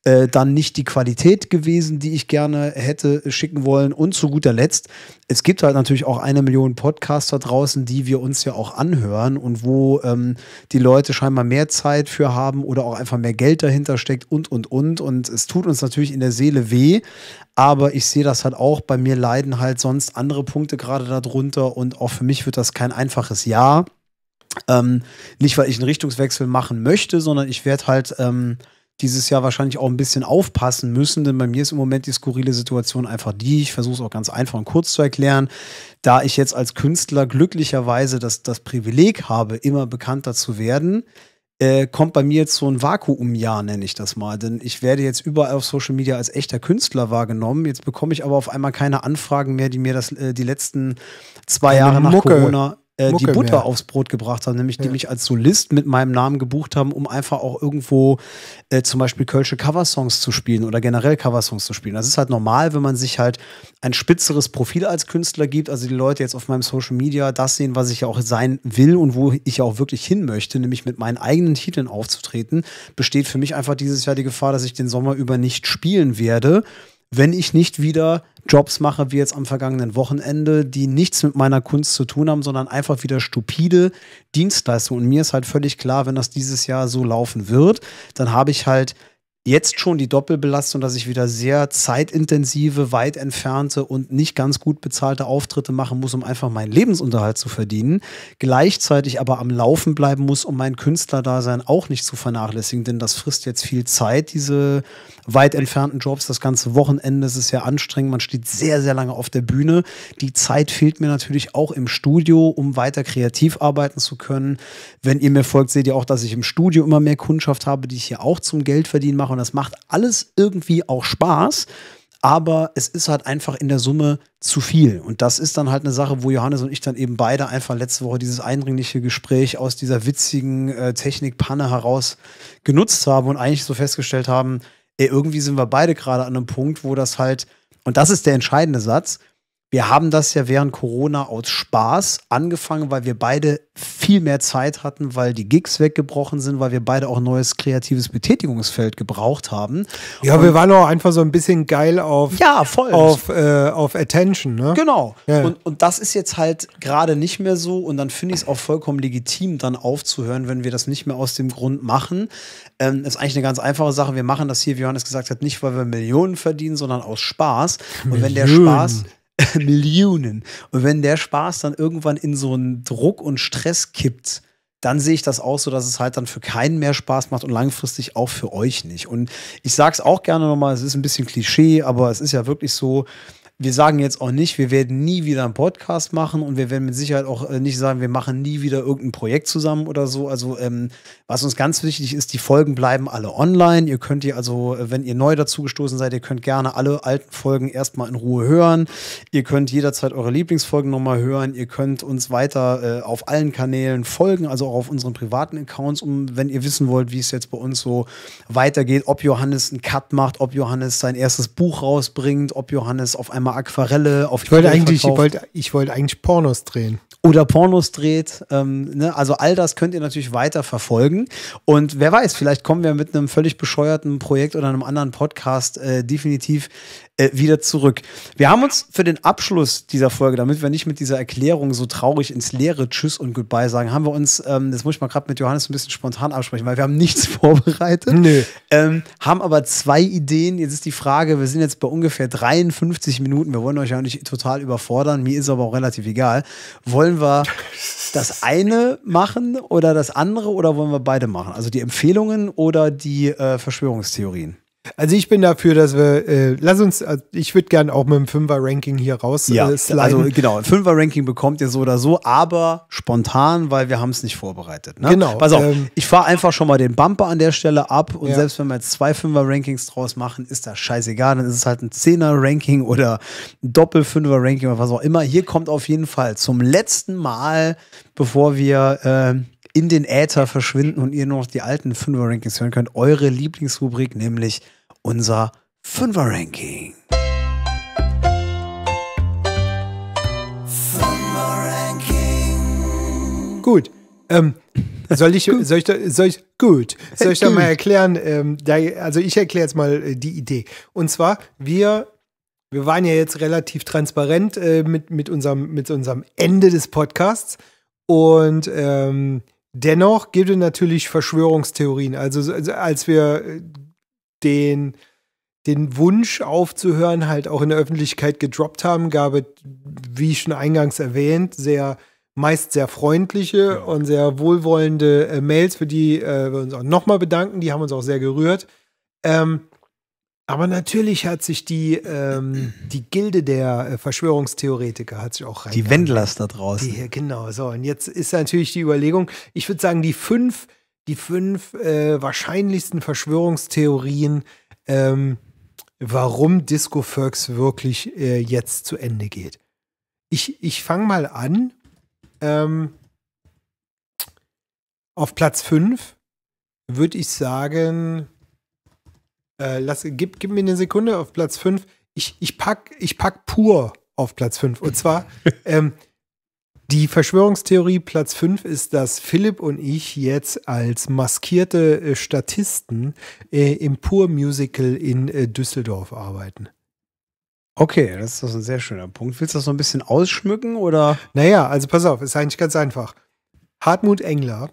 äh, dann nicht die Qualität gewesen, die ich gerne hätte schicken wollen. Und zu guter Letzt, es gibt halt natürlich auch eine Million Podcaster draußen, die wir uns ja auch anhören und wo ähm, die Leute scheinbar mehr Zeit für haben oder auch einfach mehr Geld dahinter steckt und, und, und. Und es tut uns natürlich in der Seele weh, aber ich sehe das halt auch. Bei mir leiden halt sonst andere Punkte gerade darunter und auch für mich wird das kein einfaches Ja. Ähm, nicht, weil ich einen Richtungswechsel machen möchte, sondern ich werde halt ähm, dieses Jahr wahrscheinlich auch ein bisschen aufpassen müssen, denn bei mir ist im Moment die skurrile Situation einfach die, ich versuche es auch ganz einfach und kurz zu erklären, da ich jetzt als Künstler glücklicherweise das, das Privileg habe, immer bekannter zu werden, äh, kommt bei mir jetzt so ein Vakuumjahr, nenne ich das mal. Denn ich werde jetzt überall auf Social Media als echter Künstler wahrgenommen. Jetzt bekomme ich aber auf einmal keine Anfragen mehr, die mir das, äh, die letzten zwei Jahre nach Mucke. Corona äh, die Butter mehr. aufs Brot gebracht haben, nämlich ja. die mich als Solist mit meinem Namen gebucht haben, um einfach auch irgendwo äh, zum Beispiel kölsche Coversongs zu spielen oder generell Coversongs zu spielen. Das ist halt normal, wenn man sich halt ein spitzeres Profil als Künstler gibt, also die Leute jetzt auf meinem Social Media das sehen, was ich ja auch sein will und wo ich auch wirklich hin möchte, nämlich mit meinen eigenen Titeln aufzutreten, besteht für mich einfach dieses Jahr die Gefahr, dass ich den Sommer über nicht spielen werde wenn ich nicht wieder Jobs mache, wie jetzt am vergangenen Wochenende, die nichts mit meiner Kunst zu tun haben, sondern einfach wieder stupide Dienstleistungen. Und mir ist halt völlig klar, wenn das dieses Jahr so laufen wird, dann habe ich halt jetzt schon die Doppelbelastung, dass ich wieder sehr zeitintensive, weit entfernte und nicht ganz gut bezahlte Auftritte machen muss, um einfach meinen Lebensunterhalt zu verdienen, gleichzeitig aber am Laufen bleiben muss, um mein Künstlerdasein auch nicht zu vernachlässigen, denn das frisst jetzt viel Zeit, diese weit entfernten Jobs, das ganze Wochenende, ist sehr anstrengend, man steht sehr, sehr lange auf der Bühne. Die Zeit fehlt mir natürlich auch im Studio, um weiter kreativ arbeiten zu können. Wenn ihr mir folgt, seht ihr auch, dass ich im Studio immer mehr Kundschaft habe, die ich hier auch zum Geld verdienen mache und das macht alles irgendwie auch Spaß. Aber es ist halt einfach in der Summe zu viel. Und das ist dann halt eine Sache, wo Johannes und ich dann eben beide einfach letzte Woche dieses eindringliche Gespräch aus dieser witzigen äh, Technikpanne heraus genutzt haben und eigentlich so festgestellt haben, ey, irgendwie sind wir beide gerade an einem Punkt, wo das halt, und das ist der entscheidende Satz, wir haben das ja während Corona aus Spaß angefangen, weil wir beide viel mehr Zeit hatten, weil die Gigs weggebrochen sind, weil wir beide auch neues kreatives Betätigungsfeld gebraucht haben. Ja, und wir waren auch einfach so ein bisschen geil auf, ja, voll. auf, äh, auf Attention. Ne? Genau. Ja. Und, und das ist jetzt halt gerade nicht mehr so und dann finde ich es auch vollkommen legitim, dann aufzuhören, wenn wir das nicht mehr aus dem Grund machen. Ähm, ist eigentlich eine ganz einfache Sache. Wir machen das hier, wie Johannes gesagt hat, nicht, weil wir Millionen verdienen, sondern aus Spaß. Und wenn der Spaß Millionen. Und wenn der Spaß dann irgendwann in so einen Druck und Stress kippt, dann sehe ich das auch so, dass es halt dann für keinen mehr Spaß macht und langfristig auch für euch nicht. Und ich sage es auch gerne nochmal, es ist ein bisschen Klischee, aber es ist ja wirklich so, wir sagen jetzt auch nicht, wir werden nie wieder einen Podcast machen und wir werden mit Sicherheit auch äh, nicht sagen, wir machen nie wieder irgendein Projekt zusammen oder so. Also ähm, was uns ganz wichtig ist, die Folgen bleiben alle online. Ihr könnt ihr also, äh, wenn ihr neu dazugestoßen seid, ihr könnt gerne alle alten Folgen erstmal in Ruhe hören. Ihr könnt jederzeit eure Lieblingsfolgen nochmal hören. Ihr könnt uns weiter äh, auf allen Kanälen folgen, also auch auf unseren privaten Accounts, um wenn ihr wissen wollt, wie es jetzt bei uns so weitergeht, ob Johannes einen Cut macht, ob Johannes sein erstes Buch rausbringt, ob Johannes auf einmal mal Aquarelle auf ich wollte eigentlich Ich wollte ich wollt eigentlich Pornos drehen. Oder Pornos dreht. Ähm, ne? Also all das könnt ihr natürlich weiter verfolgen. Und wer weiß, vielleicht kommen wir mit einem völlig bescheuerten Projekt oder einem anderen Podcast äh, definitiv äh, wieder zurück. Wir haben uns für den Abschluss dieser Folge, damit wir nicht mit dieser Erklärung so traurig ins Leere Tschüss und Goodbye sagen, haben wir uns, ähm, das muss ich mal gerade mit Johannes ein bisschen spontan absprechen, weil wir haben nichts vorbereitet, Nö. Ähm, haben aber zwei Ideen. Jetzt ist die Frage, wir sind jetzt bei ungefähr 53 Minuten, wir wollen euch ja nicht total überfordern, mir ist aber auch relativ egal. Wollen wir das eine machen oder das andere oder wollen wir beide machen? Also die Empfehlungen oder die äh, Verschwörungstheorien? Also ich bin dafür, dass wir, äh, lass uns, äh, ich würde gerne auch mit dem Fünfer-Ranking hier raus Ja, äh, also genau, Fünfer-Ranking bekommt ihr so oder so, aber spontan, weil wir haben es nicht vorbereitet. Ne? Genau. Pass auf, ähm, ich fahre einfach schon mal den Bumper an der Stelle ab und ja. selbst wenn wir jetzt zwei Fünfer-Rankings draus machen, ist das scheißegal, dann ist es halt ein Zehner-Ranking oder ein Doppel-Fünfer-Ranking oder was auch immer. Hier kommt auf jeden Fall zum letzten Mal, bevor wir... Äh, in den Äther verschwinden und ihr nur noch die alten Fünfer-Rankings hören könnt. Eure Lieblingsrubrik, nämlich unser Fünfer-Ranking. Fünfer-Ranking. Gut. Ähm, soll ich, soll ich, soll ich, gut, soll ich da mal erklären? Ähm, da, also ich erkläre jetzt mal äh, die Idee. Und zwar, wir, wir waren ja jetzt relativ transparent äh, mit, mit, unserem, mit unserem Ende des Podcasts. Und ähm, Dennoch gibt es natürlich Verschwörungstheorien. Also, also als wir äh, den, den Wunsch aufzuhören halt auch in der Öffentlichkeit gedroppt haben, gab es, wie schon eingangs erwähnt, sehr meist sehr freundliche ja. und sehr wohlwollende äh, Mails, für die äh, wir uns auch nochmal bedanken. Die haben uns auch sehr gerührt. Ähm, aber natürlich hat sich die, ähm, die Gilde der äh, Verschwörungstheoretiker hat sich auch rein. Die Wendlers da draußen. Die, genau, so. Und jetzt ist natürlich die Überlegung, ich würde sagen, die fünf, die fünf äh, wahrscheinlichsten Verschwörungstheorien, ähm, warum Disco Furks wirklich äh, jetzt zu Ende geht. Ich, ich fange mal an. Ähm, auf Platz 5 würde ich sagen, äh, lass, gib, gib mir eine Sekunde auf Platz 5. Ich, ich, pack, ich pack pur auf Platz 5. Und zwar, ähm, die Verschwörungstheorie Platz 5 ist, dass Philipp und ich jetzt als maskierte äh, Statisten äh, im Pur Musical in äh, Düsseldorf arbeiten. Okay, das ist doch ein sehr schöner Punkt. Willst du das so ein bisschen ausschmücken oder? Naja, also pass auf, ist eigentlich ganz einfach. Hartmut Engler,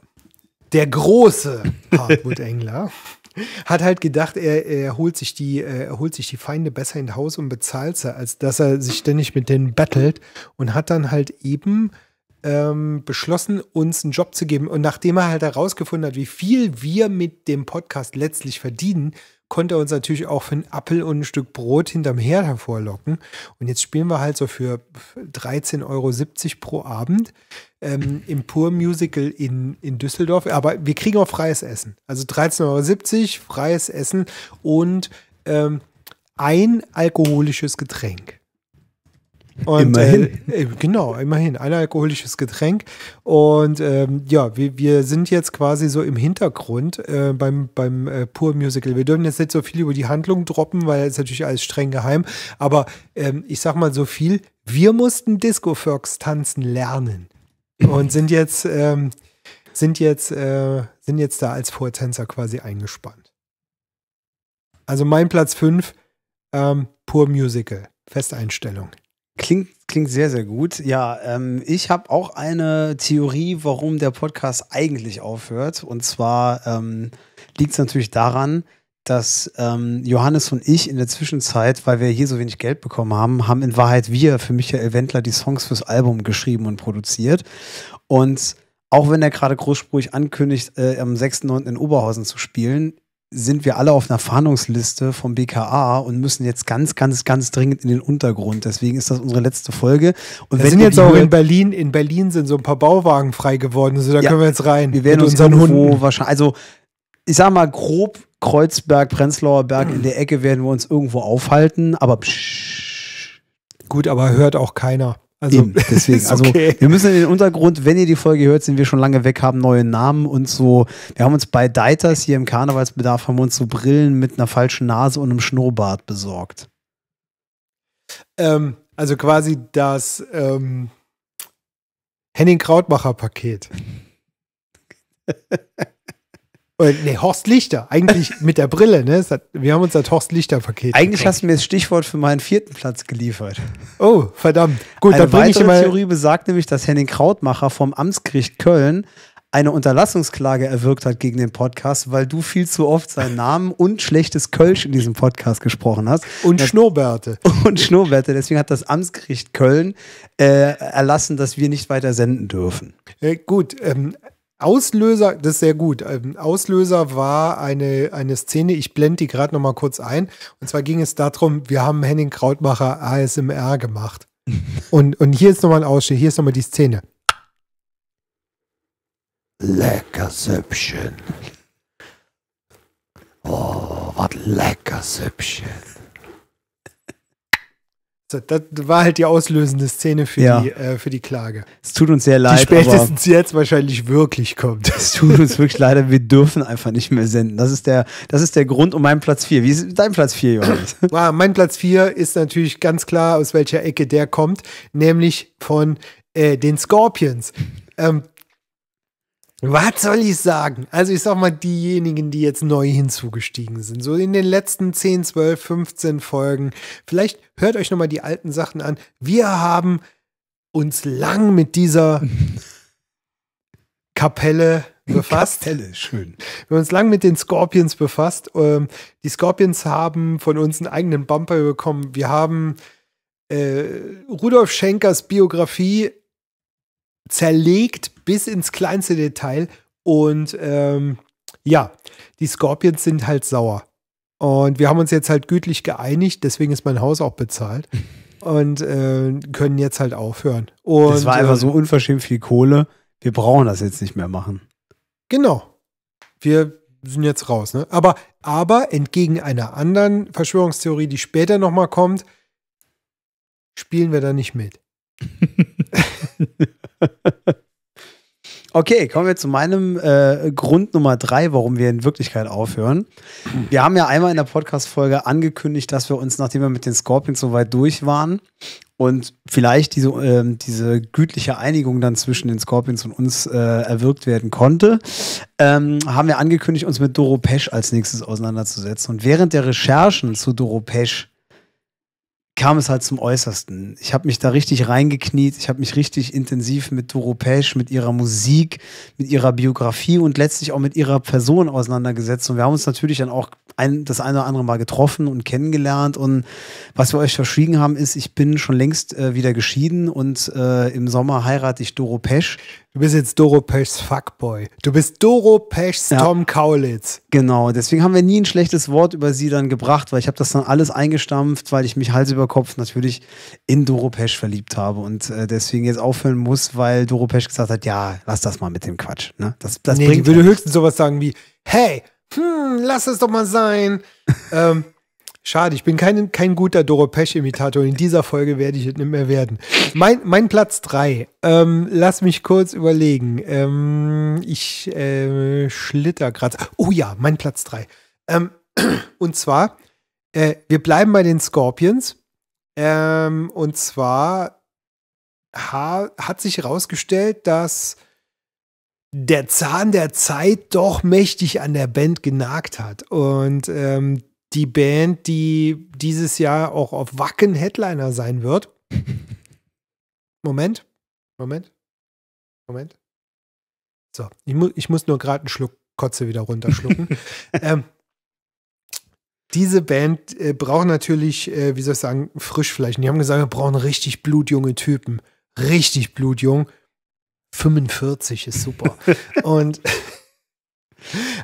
der große Hartmut Engler, hat halt gedacht, er, er, holt sich die, äh, er holt sich die Feinde besser in Haus und bezahlt sie, als dass er sich ständig mit denen battelt und hat dann halt eben ähm, beschlossen, uns einen Job zu geben. Und nachdem er halt herausgefunden hat, wie viel wir mit dem Podcast letztlich verdienen, konnte er uns natürlich auch für einen Appel und ein Stück Brot hinterm Herd hervorlocken. Und jetzt spielen wir halt so für 13,70 Euro pro Abend ähm, im Pur Musical in, in Düsseldorf. Aber wir kriegen auch freies Essen. Also 13,70 Euro, freies Essen und ähm, ein alkoholisches Getränk. Und, immerhin. Äh, äh, genau, immerhin. Ein alkoholisches Getränk. Und ähm, ja, wir, wir sind jetzt quasi so im Hintergrund äh, beim, beim äh, Pur Musical. Wir dürfen jetzt nicht so viel über die Handlung droppen, weil es natürlich alles streng geheim. Aber ähm, ich sag mal so viel, wir mussten Disco Fox tanzen lernen und sind jetzt, ähm, sind jetzt, äh, sind jetzt da als Vortänzer quasi eingespannt. Also mein Platz 5, ähm, pur Musical, Festeinstellung. Klingt, klingt sehr, sehr gut. Ja, ähm, ich habe auch eine Theorie, warum der Podcast eigentlich aufhört. Und zwar ähm, liegt es natürlich daran, dass ähm, Johannes und ich in der Zwischenzeit, weil wir hier so wenig Geld bekommen haben, haben in Wahrheit wir für Michael Wendler die Songs fürs Album geschrieben und produziert. Und auch wenn er gerade großspurig ankündigt, äh, am 6.9. in Oberhausen zu spielen, sind wir alle auf einer Fahndungsliste vom BKA und müssen jetzt ganz, ganz, ganz dringend in den Untergrund. Deswegen ist das unsere letzte Folge. Und wir sind jetzt auch in Berlin. In Berlin sind so ein paar Bauwagen frei geworden. Also da ja, können wir jetzt rein. Wir werden uns irgendwo wahrscheinlich. Also ich sag mal grob Kreuzberg, Prenzlauer Berg in der Ecke werden wir uns irgendwo aufhalten, aber psch. gut, aber hört auch keiner. Also Eben, deswegen, also, okay. also wir müssen in den Untergrund, wenn ihr die Folge hört, sind wir schon lange weg, haben neue Namen und so. Wir haben uns bei Deiters hier im Karnevalsbedarf haben wir uns so Brillen mit einer falschen Nase und einem Schnurrbart besorgt. Ähm, also quasi das ähm, Henning Krautmacher Paket. Oder, äh, nee, Horst Lichter, eigentlich mit der Brille, ne? Hat, wir haben uns das Horst Lichter-Paket. Eigentlich bekommen. hast du mir das Stichwort für meinen vierten Platz geliefert. Oh, verdammt. Gut, eine dann weitere ich immer Theorie besagt nämlich, dass Henning Krautmacher vom Amtsgericht Köln eine Unterlassungsklage erwirkt hat gegen den Podcast, weil du viel zu oft seinen Namen und schlechtes Kölsch in diesem Podcast gesprochen hast. Und Schnurrbärte. Und Schnurrbärte. Deswegen hat das Amtsgericht Köln äh, erlassen, dass wir nicht weiter senden dürfen. Äh, gut, ähm, Auslöser, das ist sehr gut. Ähm, Auslöser war eine, eine Szene, ich blende die gerade nochmal kurz ein. Und zwar ging es darum, wir haben Henning Krautmacher ASMR gemacht. und, und hier ist nochmal ein Ausschnitt, hier ist nochmal die Szene. Lecker Süppchen. Oh, was lecker Süppchen. Das war halt die auslösende Szene für, ja. die, äh, für die Klage. Es tut uns sehr leid. Die spätestens jetzt wahrscheinlich wirklich kommt. Es tut uns wirklich leid, wir dürfen einfach nicht mehr senden. Das ist der, das ist der Grund um meinen Platz 4. Wie ist dein Platz 4, Johannes? Wow, mein Platz 4 ist natürlich ganz klar, aus welcher Ecke der kommt, nämlich von äh, den Scorpions. Ähm, was soll ich sagen? Also ich sag mal, diejenigen, die jetzt neu hinzugestiegen sind, so in den letzten 10, 12, 15 Folgen, vielleicht hört euch nochmal die alten Sachen an. Wir haben uns lang mit dieser Kapelle befasst. Kapelle, schön. Wir haben uns lang mit den Scorpions befasst. Ähm, die Scorpions haben von uns einen eigenen Bumper bekommen. Wir haben äh, Rudolf Schenkers Biografie zerlegt bis ins kleinste Detail. Und ähm, ja, die Scorpions sind halt sauer. Und wir haben uns jetzt halt gütlich geeinigt, deswegen ist mein Haus auch bezahlt. und äh, können jetzt halt aufhören. Und, das war einfach so ähm, unverschämt viel Kohle. Wir brauchen das jetzt nicht mehr machen. Genau. Wir sind jetzt raus. Ne? Aber, aber entgegen einer anderen Verschwörungstheorie, die später nochmal kommt, spielen wir da nicht mit. Okay, kommen wir zu meinem äh, Grund Nummer drei, warum wir in Wirklichkeit aufhören. Wir haben ja einmal in der Podcast-Folge angekündigt, dass wir uns, nachdem wir mit den Scorpions so weit durch waren und vielleicht diese, äh, diese gütliche Einigung dann zwischen den Scorpions und uns äh, erwirkt werden konnte, ähm, haben wir angekündigt, uns mit Doro Pesch als nächstes auseinanderzusetzen. Und während der Recherchen zu Doro Pesch kam es halt zum Äußersten. Ich habe mich da richtig reingekniet, ich habe mich richtig intensiv mit Doro Pesch, mit ihrer Musik, mit ihrer Biografie und letztlich auch mit ihrer Person auseinandergesetzt. Und wir haben uns natürlich dann auch ein, das eine oder andere Mal getroffen und kennengelernt. Und was wir euch verschwiegen haben, ist, ich bin schon längst äh, wieder geschieden und äh, im Sommer heirate ich Doro Pesch du bist jetzt Doro Peschs Fuckboy. Du bist Doro Peschs ja. Tom Kaulitz. Genau, deswegen haben wir nie ein schlechtes Wort über sie dann gebracht, weil ich habe das dann alles eingestampft, weil ich mich Hals über Kopf natürlich in Doro Pesch verliebt habe und äh, deswegen jetzt aufhören muss, weil Doro Pesch gesagt hat, ja, lass das mal mit dem Quatsch. Ne? Das, das nee, bringt die würde höchstens sowas sagen wie, hey, hm, lass es doch mal sein. ähm, Schade, ich bin kein, kein guter Doro Pesch-Imitator. In dieser Folge werde ich es nicht mehr werden. Mein, mein Platz 3. Ähm, lass mich kurz überlegen. Ähm, ich äh, schlitter gerade. Oh ja, mein Platz 3. Ähm, und zwar, äh, wir bleiben bei den Scorpions. Ähm, und zwar ha hat sich herausgestellt, dass der Zahn der Zeit doch mächtig an der Band genagt hat. Und ähm, die Band, die dieses Jahr auch auf Wacken Headliner sein wird. Moment, Moment, Moment. So, ich, mu ich muss nur gerade einen Schluck Kotze wieder runterschlucken. ähm, diese Band äh, braucht natürlich, äh, wie soll ich sagen, Frischfleisch. Und die haben gesagt, wir brauchen richtig blutjunge Typen. Richtig blutjung. 45 ist super. Und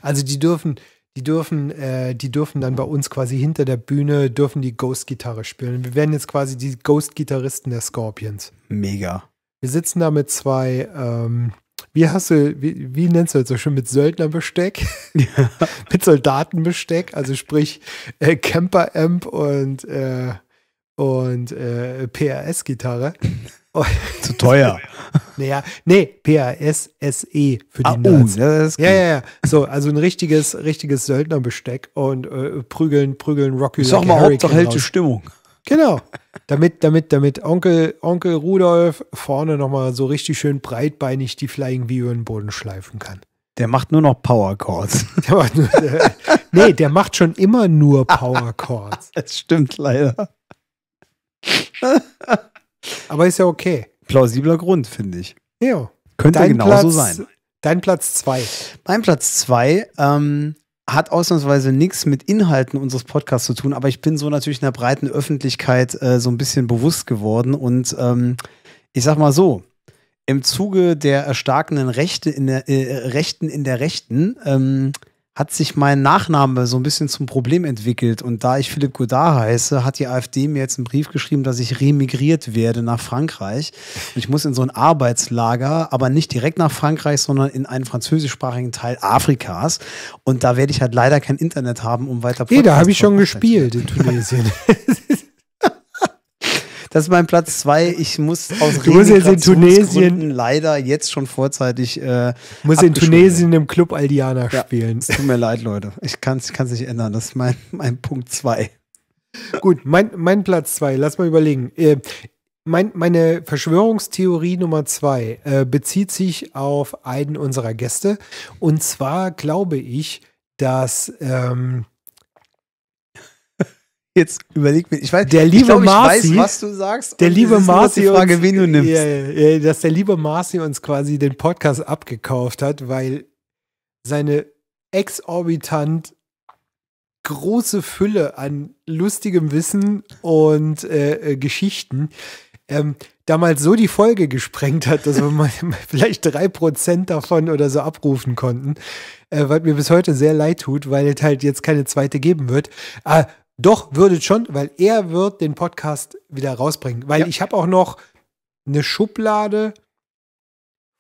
also die dürfen die dürfen, äh, die dürfen dann bei uns quasi hinter der Bühne, dürfen die Ghost-Gitarre spielen. Wir werden jetzt quasi die Ghost-Gitarristen der Scorpions. Mega. Wir sitzen da mit zwei, ähm, wie hast du, wie, wie nennst du das so schön, mit Söldnerbesteck? Ja. mit Soldatenbesteck, also sprich äh, Camper-Amp und, äh, und äh, PRS-Gitarre. Zu teuer. naja, nee, PASSE für die ah, oh, Nerds. Uh, das ja, ja, ja. So, also ein richtiges, richtiges Söldnerbesteck und äh, prügeln, prügeln Rocky. Sag like mal, Hauptsache hält die Stimmung. Genau. Damit, damit, damit Onkel, Onkel Rudolf vorne nochmal so richtig schön breitbeinig die Flying V über den Boden schleifen kann. Der macht nur noch Power Chords. Der macht nur, der, nee, der macht schon immer nur Power Chords. Das stimmt leider. Aber ist ja okay. Plausibler Grund, finde ich. Ja. Könnte dein genauso Platz, sein. Dein Platz zwei. Mein Platz zwei ähm, hat ausnahmsweise nichts mit Inhalten unseres Podcasts zu tun, aber ich bin so natürlich in der breiten Öffentlichkeit äh, so ein bisschen bewusst geworden und ähm, ich sag mal so, im Zuge der erstarkenden Rechte in der, äh, Rechten in der Rechten ähm, hat sich mein Nachname so ein bisschen zum Problem entwickelt. Und da ich Philipp Godard heiße, hat die AfD mir jetzt einen Brief geschrieben, dass ich remigriert werde nach Frankreich. Und ich muss in so ein Arbeitslager, aber nicht direkt nach Frankreich, sondern in einen französischsprachigen Teil Afrikas. Und da werde ich halt leider kein Internet haben, um weiter. Nee, da habe ich schon gespielt in Tunesien. das ist mein Platz zwei. Ich muss aus du musst jetzt in Tunesien leider jetzt schon vorzeitig. Äh, muss in Tunesien im Club Aldiana spielen. Es tut mir leid, Leute. Ich kann es nicht ändern. Das ist mein, mein Punkt zwei. Gut, mein, mein Platz zwei. Lass mal überlegen. Äh, mein, meine Verschwörungstheorie Nummer zwei äh, bezieht sich auf einen unserer Gäste. Und zwar glaube ich, dass ähm, Jetzt überleg mir, ich weiß, der liebe ich glaub, Marci, weiß, was du sagst. Der liebe Marci, die Frage, uns, wen du nimmst. Ja, ja, dass der liebe Marci uns quasi den Podcast abgekauft hat, weil seine exorbitant große Fülle an lustigem Wissen und äh, äh, Geschichten ähm, damals so die Folge gesprengt hat, dass wir mal vielleicht drei Prozent davon oder so abrufen konnten, äh, was mir bis heute sehr leid tut, weil es halt jetzt keine zweite geben wird. Ah, doch, würdet schon, weil er wird den Podcast wieder rausbringen. Weil ja. ich habe auch noch eine Schublade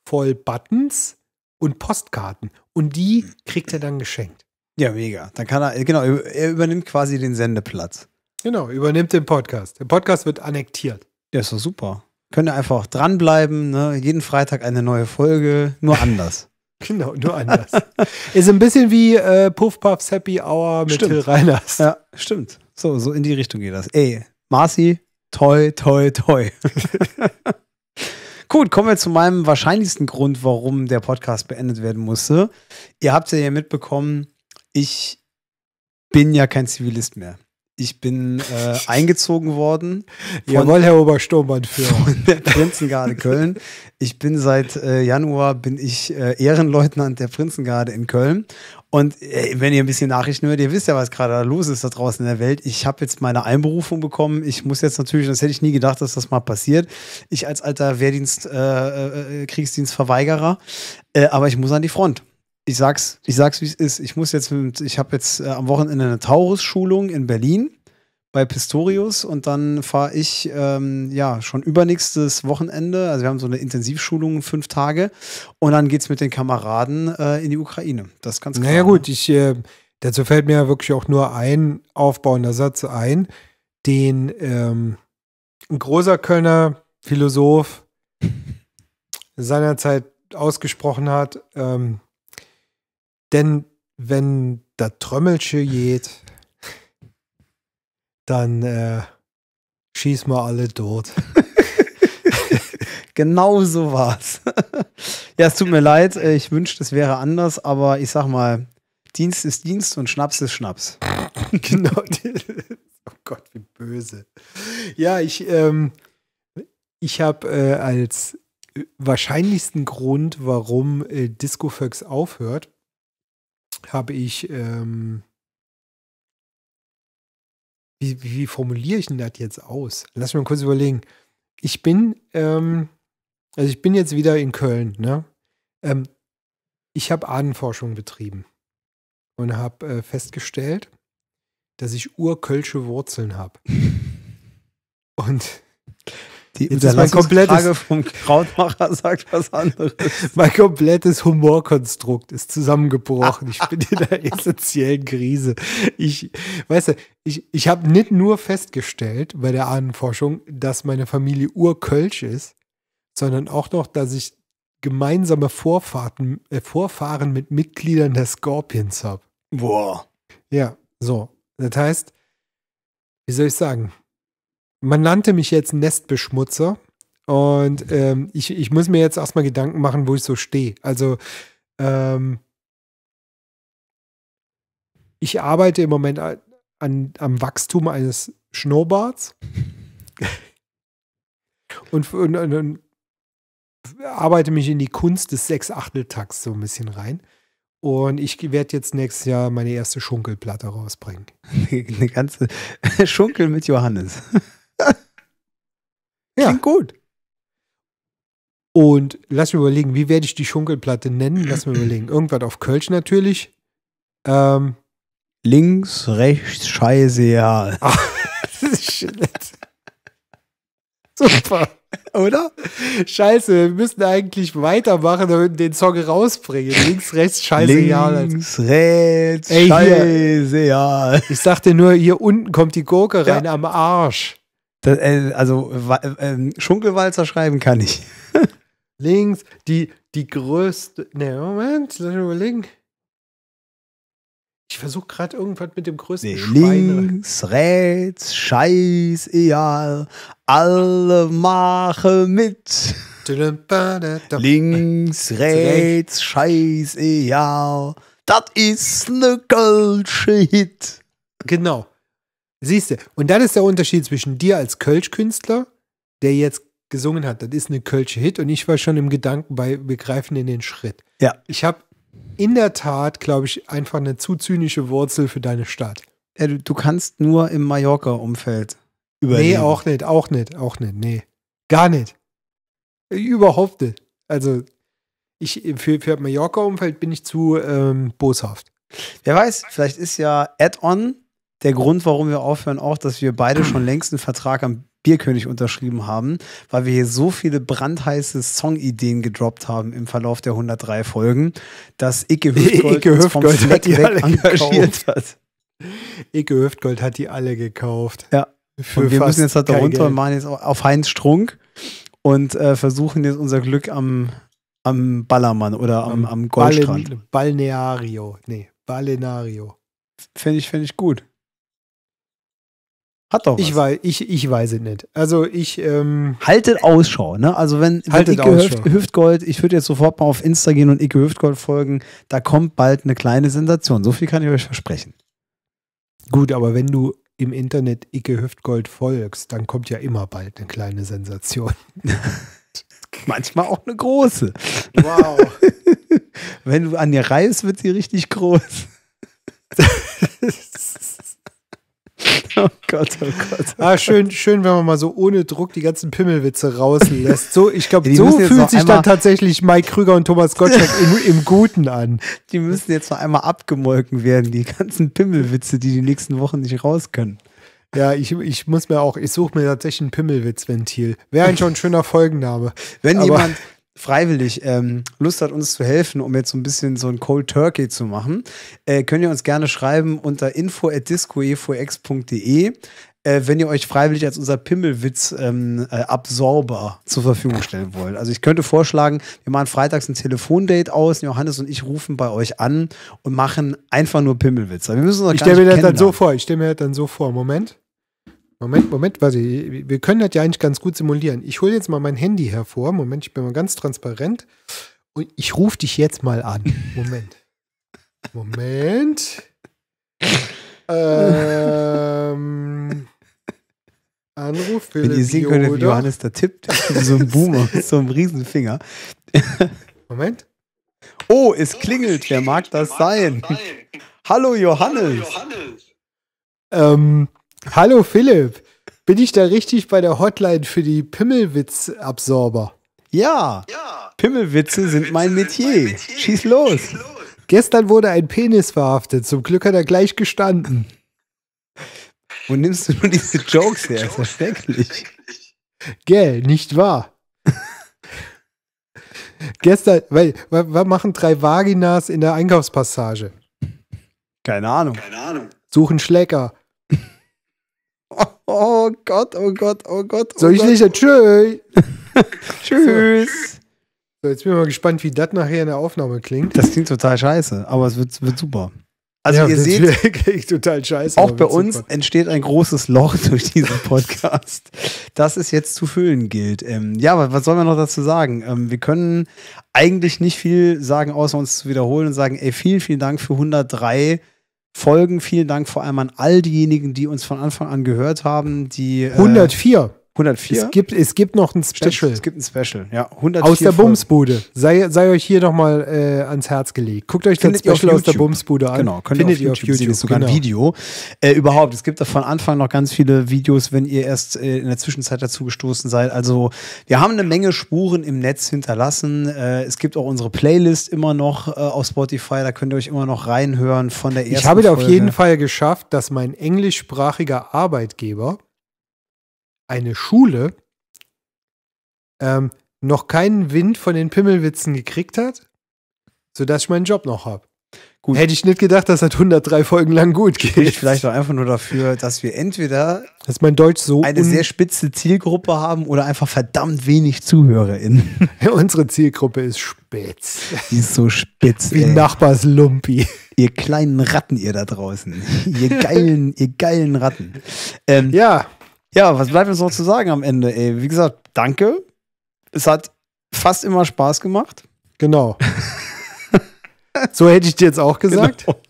voll Buttons und Postkarten. Und die hm. kriegt er dann geschenkt. Ja, mega. Dann kann er, genau, er übernimmt quasi den Sendeplatz. Genau, übernimmt den Podcast. Der Podcast wird annektiert. Ja, ist doch super. Könnt ihr einfach dranbleiben, ne? jeden Freitag eine neue Folge, nur anders. Genau, nur anders. ist ein bisschen wie äh, Puff Puffs Happy Hour mit stimmt. Till Reiners. Ja, stimmt. So, so in die Richtung geht das. Ey, Marci, toi, toi, toi. Gut, kommen wir zu meinem wahrscheinlichsten Grund, warum der Podcast beendet werden musste. Ihr habt ja mitbekommen, ich bin ja kein Zivilist mehr. Ich bin äh, eingezogen worden. Von, Jawohl, Herr Obersturmbannführer. Von der Prinzengarde Köln. Ich bin seit äh, Januar bin ich äh, Ehrenleutnant der Prinzengarde in Köln. Und äh, wenn ihr ein bisschen Nachrichten hört, ihr wisst ja, was gerade los ist da draußen in der Welt. Ich habe jetzt meine Einberufung bekommen. Ich muss jetzt natürlich, das hätte ich nie gedacht, dass das mal passiert. Ich als alter Wehrdienst, äh, äh, Kriegsdienstverweigerer, aber ich muss an die Front ich sag's, ich sag's, wie es ist. Ich muss jetzt, mit, ich habe jetzt äh, am Wochenende eine Taurus-Schulung in Berlin bei Pistorius und dann fahre ich ähm, ja schon übernächstes Wochenende. Also wir haben so eine Intensivschulung fünf Tage und dann geht's mit den Kameraden äh, in die Ukraine. Das ist ganz klar. Naja ne? gut, ich äh, dazu fällt mir ja wirklich auch nur ein aufbauender Satz ein, den ähm, ein großer Kölner Philosoph seinerzeit ausgesprochen hat. Ähm, denn wenn der Trömmelsche geht, dann äh, schießen wir alle tot. genau so war's. ja, es tut mir leid. Ich wünschte, es wäre anders, aber ich sag mal, Dienst ist Dienst und Schnaps ist Schnaps. genau. oh Gott, wie böse. Ja, ich, ähm, ich habe äh, als äh, wahrscheinlichsten Grund, warum äh, Discofox aufhört, habe ich, ähm, wie, wie, formuliere ich denn das jetzt aus? Lass mich mal kurz überlegen. Ich bin, ähm, also ich bin jetzt wieder in Köln, ne? Ähm, ich habe Ahnenforschung betrieben und habe äh, festgestellt, dass ich urkölsche Wurzeln habe. und die Frage vom Krautmacher sagt was anderes. mein komplettes Humorkonstrukt ist zusammengebrochen. Ich bin in einer essentiellen Krise. Ich, weißt du, ich, ich habe nicht nur festgestellt bei der Ahnenforschung, dass meine Familie urkölsch ist, sondern auch noch, dass ich gemeinsame Vorfahrten, äh, Vorfahren mit Mitgliedern der Scorpions habe. Boah. Ja, so. Das heißt, wie soll ich sagen? man nannte mich jetzt Nestbeschmutzer und ähm, ich, ich muss mir jetzt erstmal Gedanken machen, wo ich so stehe. Also ähm, ich arbeite im Moment an, am Wachstum eines Schnurrbarts und, und, und, und, arbeite mich in die Kunst des Sechsachteltakts so ein bisschen rein. Und ich werde jetzt nächstes Jahr meine erste Schunkelplatte rausbringen. Eine ganze Schunkel mit Johannes. ja. Klingt gut. Und lass mir überlegen, wie werde ich die Schunkelplatte nennen? Lass mir überlegen. Irgendwas auf Kölsch natürlich. Ähm. Links, rechts, scheiße, ja. Ah, das ist Super. Oder? Scheiße, wir müssen eigentlich weitermachen und den Song rausbringen. Links, rechts, scheiße, Links, ja. Links, rechts, Ey, scheiße, ja. Ich sagte nur, hier unten kommt die Gurke rein ja. am Arsch. Das, äh, also äh, Schunkelwalzer schreiben kann ich. Links, die, die größte. Ne, Moment, lass mich überlegen. Ich versuche gerade irgendwas mit dem größten nee, Links, rechts, scheiß, egal. Alle machen mit. Links, rechts, scheiß, egal. Das ist ne goldsche Hit. Genau. Siehst du, und das ist der Unterschied zwischen dir als Kölsch-Künstler, der jetzt gesungen hat, das ist eine kölsch Hit und ich war schon im Gedanken bei, wir greifen in den Schritt. Ja. Ich habe in der Tat, glaube ich, einfach eine zu zynische Wurzel für deine Stadt. Ja, du, du, kannst nur im Mallorca-Umfeld überleben. Nee, auch nicht, auch nicht, auch nicht, nee. Gar nicht. Überhaupt nicht. Also, ich, für, für Mallorca-Umfeld bin ich zu ähm, boshaft. Wer weiß, vielleicht ist ja Add-on der Grund, warum wir aufhören, auch, dass wir beide schon längst einen Vertrag am Bierkönig unterschrieben haben, weil wir hier so viele brandheiße Songideen gedroppt haben im Verlauf der 103 Folgen, dass Icke Hüftgold, Icke Hüftgold vom Fleck weg engagiert hat. Icke Hüftgold hat die alle gekauft. Ja. Für und wir müssen jetzt halt da runter und machen jetzt auf Heinz Strunk und äh, versuchen jetzt unser Glück am, am Ballermann oder am, am, Goldstrand. Ballen, Balneario. Nee, Balenario. Finde ich, find ich gut. Hat doch was. Ich weiß, ich, ich weiß es nicht. Also ich. Ähm haltet Ausschau, ne? Also wenn, haltet wenn Icke Hüft, Hüftgold, ich würde jetzt sofort mal auf Insta gehen und Icke Hüftgold folgen, da kommt bald eine kleine Sensation. So viel kann ich euch versprechen. Gut, aber wenn du im Internet Icke Hüftgold folgst, dann kommt ja immer bald eine kleine Sensation. Manchmal auch eine große. Wow. wenn du an ihr reißt, wird sie richtig groß. Oh Gott, oh Gott. Ah, schön, schön, wenn man mal so ohne Druck die ganzen Pimmelwitze rauslässt. So, ich glaube, so fühlt sich dann tatsächlich Mike Krüger und Thomas Gottschalk im, im, Guten an. Die müssen jetzt noch einmal abgemolken werden, die ganzen Pimmelwitze, die die nächsten Wochen nicht raus können. Ja, ich, ich muss mir auch, ich suche mir tatsächlich ein Pimmelwitzventil. Wäre eigentlich schon ein schöner Folgenname. Wenn Aber jemand, freiwillig ähm, Lust hat, uns zu helfen, um jetzt so ein bisschen so ein Cold Turkey zu machen, äh, könnt ihr uns gerne schreiben unter info at e e, äh, wenn ihr euch freiwillig als unser Pimmelwitz-Absorber ähm, äh, zur Verfügung stellen wollt. Also ich könnte vorschlagen, wir machen freitags ein Telefondate aus, Johannes und ich rufen bei euch an und machen einfach nur Pimmelwitz. Wir müssen uns ich stelle mir das dann so vor, ich stelle mir das dann so vor, Moment. Moment, Moment, warte, wir können das ja eigentlich ganz gut simulieren. Ich hole jetzt mal mein Handy hervor. Moment, ich bin mal ganz transparent. Und ich rufe dich jetzt mal an. Moment. Moment. ähm, Anruf Philipp Wenn ihr sehen könntet, wie Johannes da tippt, so ein Boomer, so ein Riesenfinger. Moment. Oh, es klingelt. Wer mag das sein? Hallo Johannes. Hallo Johannes. Ähm, Hallo Philipp, bin ich da richtig bei der Hotline für die Pimmelwitz-Absorber? Ja, ja. Pimmelwitze, Pimmelwitze sind mein Metier. Mein Metier. Schieß, los. Schieß los. Gestern wurde ein Penis verhaftet. Zum Glück hat er gleich gestanden. Wo nimmst du nur diese Jokes her? Ist ja schrecklich. Gell, nicht wahr? Gestern, weil, was machen drei Vaginas in der Einkaufspassage? Keine Ahnung. Keine Ahnung. Suchen Schlecker. oh Gott, oh Gott, oh Gott. Oh Soll ich nicht? Tschüss. Tschüss. So, jetzt bin ich mal gespannt, wie das nachher in der Aufnahme klingt. Das klingt total scheiße, aber es wird, wird super. Also ja, ihr seht, klingt total scheiße. Auch bei uns super. entsteht ein großes Loch durch diesen Podcast, das es jetzt zu füllen gilt. Ähm, ja, aber was sollen wir noch dazu sagen? Ähm, wir können eigentlich nicht viel sagen, außer uns zu wiederholen und sagen, ey, vielen, vielen Dank für 103 Folgen. Vielen Dank vor allem an all diejenigen, die uns von Anfang an gehört haben. Die, 104. Äh, 104. Es gibt, es gibt noch ein Special. es gibt ein Special, ja. 104 aus der Folgen. Bumsbude. Sei, sei euch hier nochmal äh, ans Herz gelegt. Guckt euch Findet das Special aus der Bumsbude an. Genau, könnt Findet ihr auf YouTube, YouTube sehen. Ist sogar genau. ein Video. Äh, überhaupt, es gibt von Anfang noch ganz viele Videos, wenn ihr erst äh, in der Zwischenzeit dazu gestoßen seid. Also, wir haben eine Menge Spuren im Netz hinterlassen. Äh, es gibt auch unsere Playlist immer noch äh, auf Spotify. Da könnt ihr euch immer noch reinhören von der ersten Ich habe da auf jeden Fall geschafft, dass mein englischsprachiger Arbeitgeber eine Schule ähm, noch keinen Wind von den Pimmelwitzen gekriegt hat, sodass ich meinen Job noch habe. Gut. Hätte ich nicht gedacht, dass das 103 Folgen lang gut geht. Spricht vielleicht auch einfach nur dafür, dass wir entweder dass mein Deutsch so eine sehr spitze Zielgruppe haben oder einfach verdammt wenig ZuhörerInnen. Unsere Zielgruppe ist spitz. Die ist so spitz. Wie ey. Nachbarslumpi. Ihr kleinen Ratten, ihr da draußen. ihr geilen, ihr geilen Ratten. Ähm, ja. Ja, was bleibt uns noch zu sagen am Ende? Ey? Wie gesagt, danke. Es hat fast immer Spaß gemacht. Genau. so hätte ich dir jetzt auch gesagt. Genau.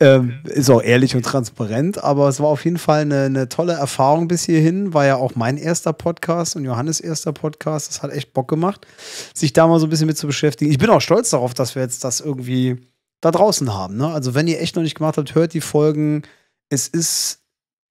Ähm, ist auch ehrlich und transparent, aber es war auf jeden Fall eine, eine, tolle Erfahrung bis hierhin. War ja auch mein erster Podcast und Johannes erster Podcast. Das hat echt Bock gemacht, sich da mal so ein bisschen mit zu beschäftigen. Ich bin auch stolz darauf, dass wir jetzt das irgendwie da draußen haben. Ne? Also, wenn ihr echt noch nicht gemacht habt, hört die Folgen. Es ist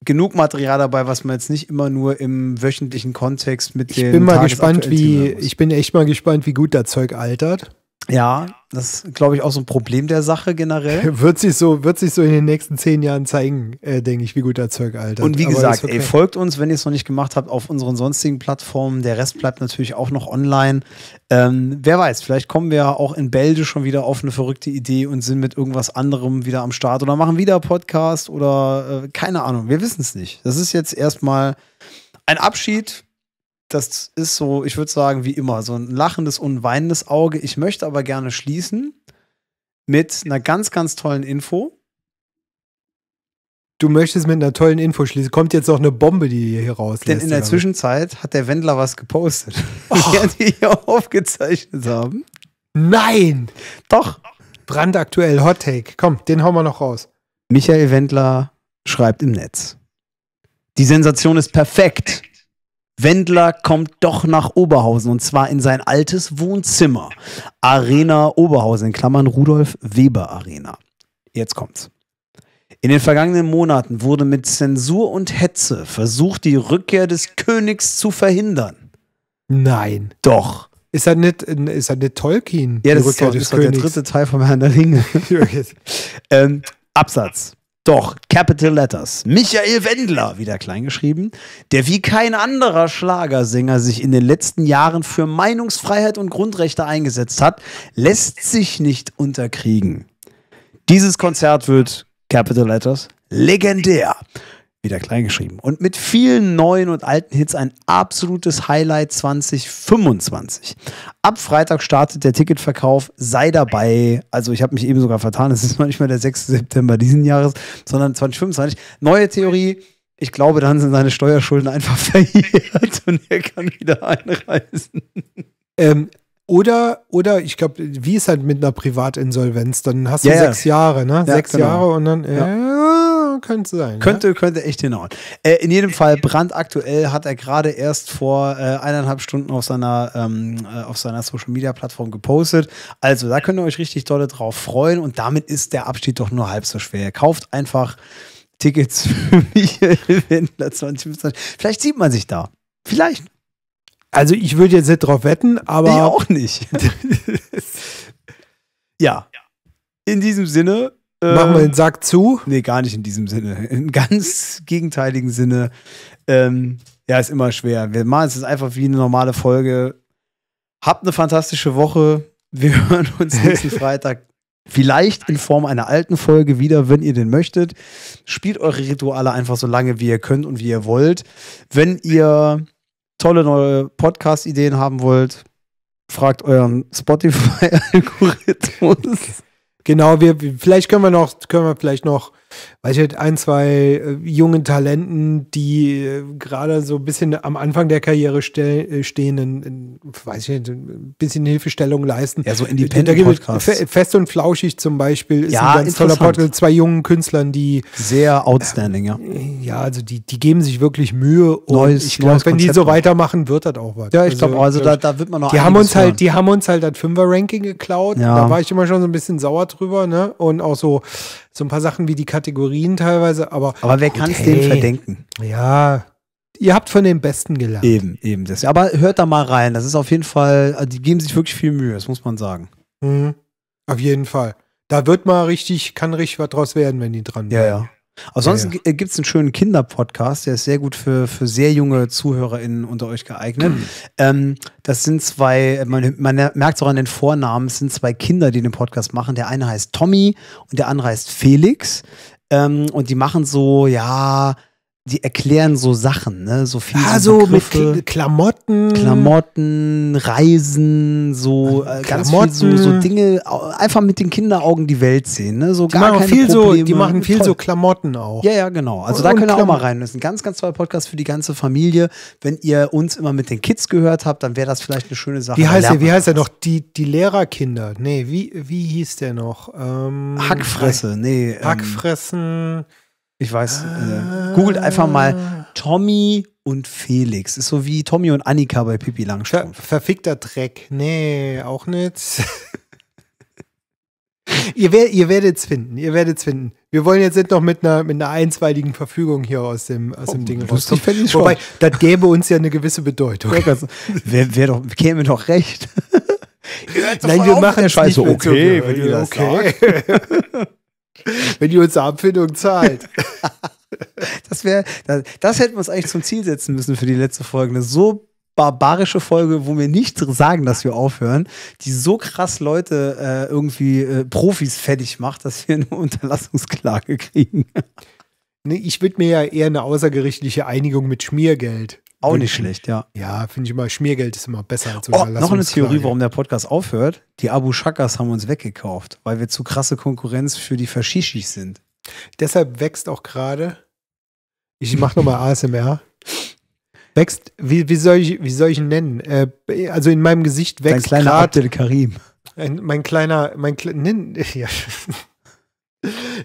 genug Material dabei, was man jetzt nicht immer nur im wöchentlichen Kontext mit ich den bin mal gespannt, wie Ich bin echt mal gespannt, wie gut das Zeug altert. Ja, das ist, glaube ich, auch so ein Problem der Sache generell. Wird sich so, wird sich so in den nächsten zehn Jahren zeigen, äh, denke ich, wie gut der Zeug altert. Und wie Aber gesagt, okay. ey, folgt uns, wenn ihr es noch nicht gemacht habt, auf unseren sonstigen Plattformen. Der Rest bleibt natürlich auch noch online. Ähm, wer weiß, vielleicht kommen wir auch in Bälde schon wieder auf eine verrückte Idee und sind mit irgendwas anderem wieder am Start oder machen wieder Podcast oder äh, keine Ahnung. Wir wissen es nicht. Das ist jetzt erstmal ein Abschied das ist so, ich würde sagen, wie immer, so ein lachendes und weinendes Auge. Ich möchte aber gerne schließen mit einer ganz, ganz tollen Info. Du möchtest mit einer tollen Info schließen. Kommt jetzt noch eine Bombe, die hier rauslässt. Denn in der Zwischenzeit hat der Wendler was gepostet, oh. während wir hier aufgezeichnet haben. Nein! Doch! Brandaktuell Hot Take. Komm, den hauen wir noch raus. Michael Wendler schreibt im Netz. Die Sensation ist perfekt. Wendler kommt doch nach Oberhausen und zwar in sein altes Wohnzimmer. Arena Oberhausen, in Klammern Rudolf Weber Arena. Jetzt kommt's. In den vergangenen Monaten wurde mit Zensur und Hetze versucht, die Rückkehr des Königs zu verhindern. Nein. Doch. Ist er nicht, ist er nicht Tolkien? Ja, das ist, doch, das ist der dritte Teil vom Herrn der Ringe. ähm, Absatz. Doch, Capital Letters. Michael Wendler, wieder kleingeschrieben, der wie kein anderer Schlagersänger sich in den letzten Jahren für Meinungsfreiheit und Grundrechte eingesetzt hat, lässt sich nicht unterkriegen. Dieses Konzert wird, Capital Letters, legendär wieder kleingeschrieben. Und mit vielen neuen und alten Hits ein absolutes Highlight 2025. Ab Freitag startet der Ticketverkauf. Sei dabei. Also ich habe mich eben sogar vertan. Es ist noch nicht mal der 6. September diesen Jahres, sondern 2025. Neue Theorie. Ich glaube, dann sind seine Steuerschulden einfach verjährt und er kann wieder einreisen. Ähm, oder, oder ich glaube, wie ist halt mit einer Privatinsolvenz? Dann hast du ja, sechs Jahre, ne? Ja, sechs genau. Jahre und dann. Äh, könnte sein. Könnte, ja. könnte echt hinhauen. Äh, in jedem Fall, brandaktuell hat er gerade erst vor äh, eineinhalb Stunden auf seiner, ähm, äh, auf seiner Social Media Plattform gepostet. Also da könnt ihr euch richtig dolle drauf freuen und damit ist der Abschied doch nur halb so schwer. Kauft einfach Tickets für Michael Wendler 2025. Vielleicht sieht man sich da. Vielleicht. Also ich würde jetzt nicht drauf wetten, aber. Ich auch nicht. ja. In diesem Sinne, Machen wir ähm, den Sack zu? Nee, gar nicht in diesem Sinne. Im ganz gegenteiligen Sinne. Ähm, ja, ist immer schwer. Wir machen es einfach wie eine normale Folge. Habt eine fantastische Woche. Wir hören uns nächsten Freitag. Vielleicht in Form einer alten Folge wieder, wenn ihr den möchtet. Spielt eure Rituale einfach so lange, wie ihr könnt und wie ihr wollt. Wenn ihr tolle neue Podcast-Ideen haben wollt, fragt euren Spotify-Algorithmus. Genau, wir, vielleicht können wir noch, können wir vielleicht noch weiß ich, mit halt ein, zwei äh, jungen Talenten, die äh, gerade so ein bisschen am Anfang der Karriere äh, stehen, in, weiß ich, ein bisschen Hilfestellung leisten. Ja, so Independent-Podcasts. Fest und Flauschig zum Beispiel ist ja, ein ganz toller Podcast zwei jungen Künstlern, die sehr outstanding, ja. Ja, also die, die geben sich wirklich Mühe und neues, ich glaube, wenn Konzept die so weitermachen, wird das auch was. Ja, ich glaube, also, glaub, also da, da wird man noch die haben uns halt, hören. halt, Die haben uns halt das Fünfer-Ranking geklaut. Ja. Da war ich immer schon so ein bisschen sauer drüber, ne? Und auch so, so ein paar Sachen wie die Kategorien teilweise, aber. Aber wer kann es hey, dem verdenken? Ja. Ihr habt von den Besten gelernt. Eben, eben. Das, aber hört da mal rein. Das ist auf jeden Fall, also die geben sich wirklich viel Mühe, das muss man sagen. Mhm. Auf jeden Fall. Da wird mal richtig, kann richtig was draus werden, wenn die dran sind. Ja, ja. Ansonsten ja, ja. Äh, gibt es einen schönen Kinderpodcast, der ist sehr gut für, für sehr junge ZuhörerInnen unter euch geeignet. Mhm. Ähm, das sind zwei, man, man merkt es auch an den Vornamen, es sind zwei Kinder, die den Podcast machen. Der eine heißt Tommy und der andere heißt Felix. Ähm, und die machen so, ja, die erklären so Sachen, ne? So viel. Ja, ah, so mit Kl Klamotten. Klamotten, Reisen, so äh, äh ganz Klamotten. viel so, so, Dinge, einfach mit den Kinderaugen die Welt sehen, ne? So die gar keine viel Probleme. So, die machen viel Toll. so Klamotten auch. Ja, ja, genau. Also und, da können wir auch mal rein. Das ist ein ganz, ganz toller Podcast für die ganze Familie. Wenn ihr uns immer mit den Kids gehört habt, dann wäre das vielleicht eine schöne Sache. Wie heißt, der, wie heißt er noch? Die, die Lehrerkinder. Nee, wie, wie hieß der noch? Ähm, Hackfresse, nee. Ähm, Hackfressen. Ich weiß. Ah. Äh, googelt einfach mal Tommy und Felix. Ist so wie Tommy und Annika bei Pippi Langstrumpf. Ver verfickter Dreck. Nee, auch nicht. ihr, wer ihr werdet es finden. Ihr werdet es finden. Wir wollen jetzt nicht noch mit einer, mit einer einstweiligen Verfügung hier aus dem, aus dem oh, Ding rauskommen. Wobei, das gäbe uns ja eine gewisse Bedeutung. Wer, wer doch, käme doch recht. Nein, wir machen der also Scheiße okay, wenn ihr das okay. sagt. Wenn die unsere Abfindung zahlt. das wäre, das, das, hätten wir uns eigentlich zum Ziel setzen müssen für die letzte Folge. Eine so barbarische Folge, wo wir nicht sagen, dass wir aufhören, die so krass Leute äh, irgendwie äh, Profis fertig macht, dass wir eine Unterlassungsklage kriegen. Nee, ich würde mir ja eher eine außergerichtliche Einigung mit Schmiergeld auch nicht schlecht, ja. Ja, finde ich immer, Schmiergeld ist immer besser als oh, Noch eine Theorie, warum der Podcast aufhört. Die Abu Shakas haben uns weggekauft, weil wir zu krasse Konkurrenz für die Faschischis sind. Deshalb wächst auch gerade, ich mache nochmal ASMR, wächst, wie, wie, soll ich, wie soll ich ihn nennen? Äh, also in meinem Gesicht wächst Dein kleiner grad, Karim. Ein, mein kleiner, mein kleiner, ja.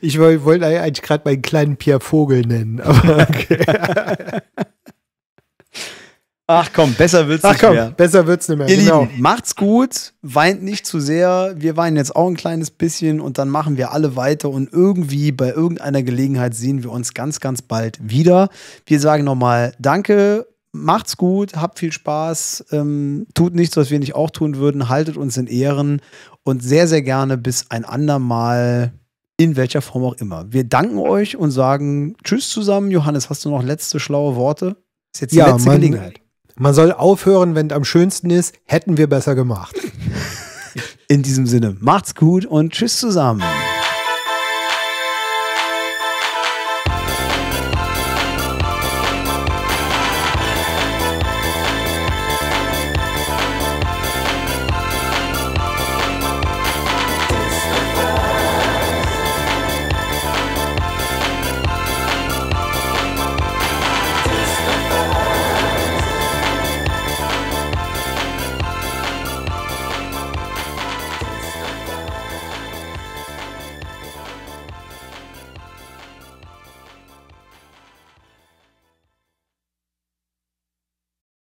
Ich wollte eigentlich gerade meinen kleinen Pierre Vogel nennen, aber okay. Ach komm, besser wird's Ach nicht komm, mehr. Besser wird's nicht mehr. Ihr genau. Lieben, macht's gut, weint nicht zu sehr. Wir weinen jetzt auch ein kleines bisschen und dann machen wir alle weiter und irgendwie bei irgendeiner Gelegenheit sehen wir uns ganz, ganz bald wieder. Wir sagen nochmal Danke, macht's gut, habt viel Spaß, ähm, tut nichts, was wir nicht auch tun würden, haltet uns in Ehren und sehr, sehr gerne bis ein andermal in welcher Form auch immer. Wir danken euch und sagen Tschüss zusammen. Johannes, hast du noch letzte schlaue Worte? Ist jetzt die ja, letzte mein, Gelegenheit man soll aufhören, wenn es am schönsten ist, hätten wir besser gemacht. In diesem Sinne, macht's gut und tschüss zusammen.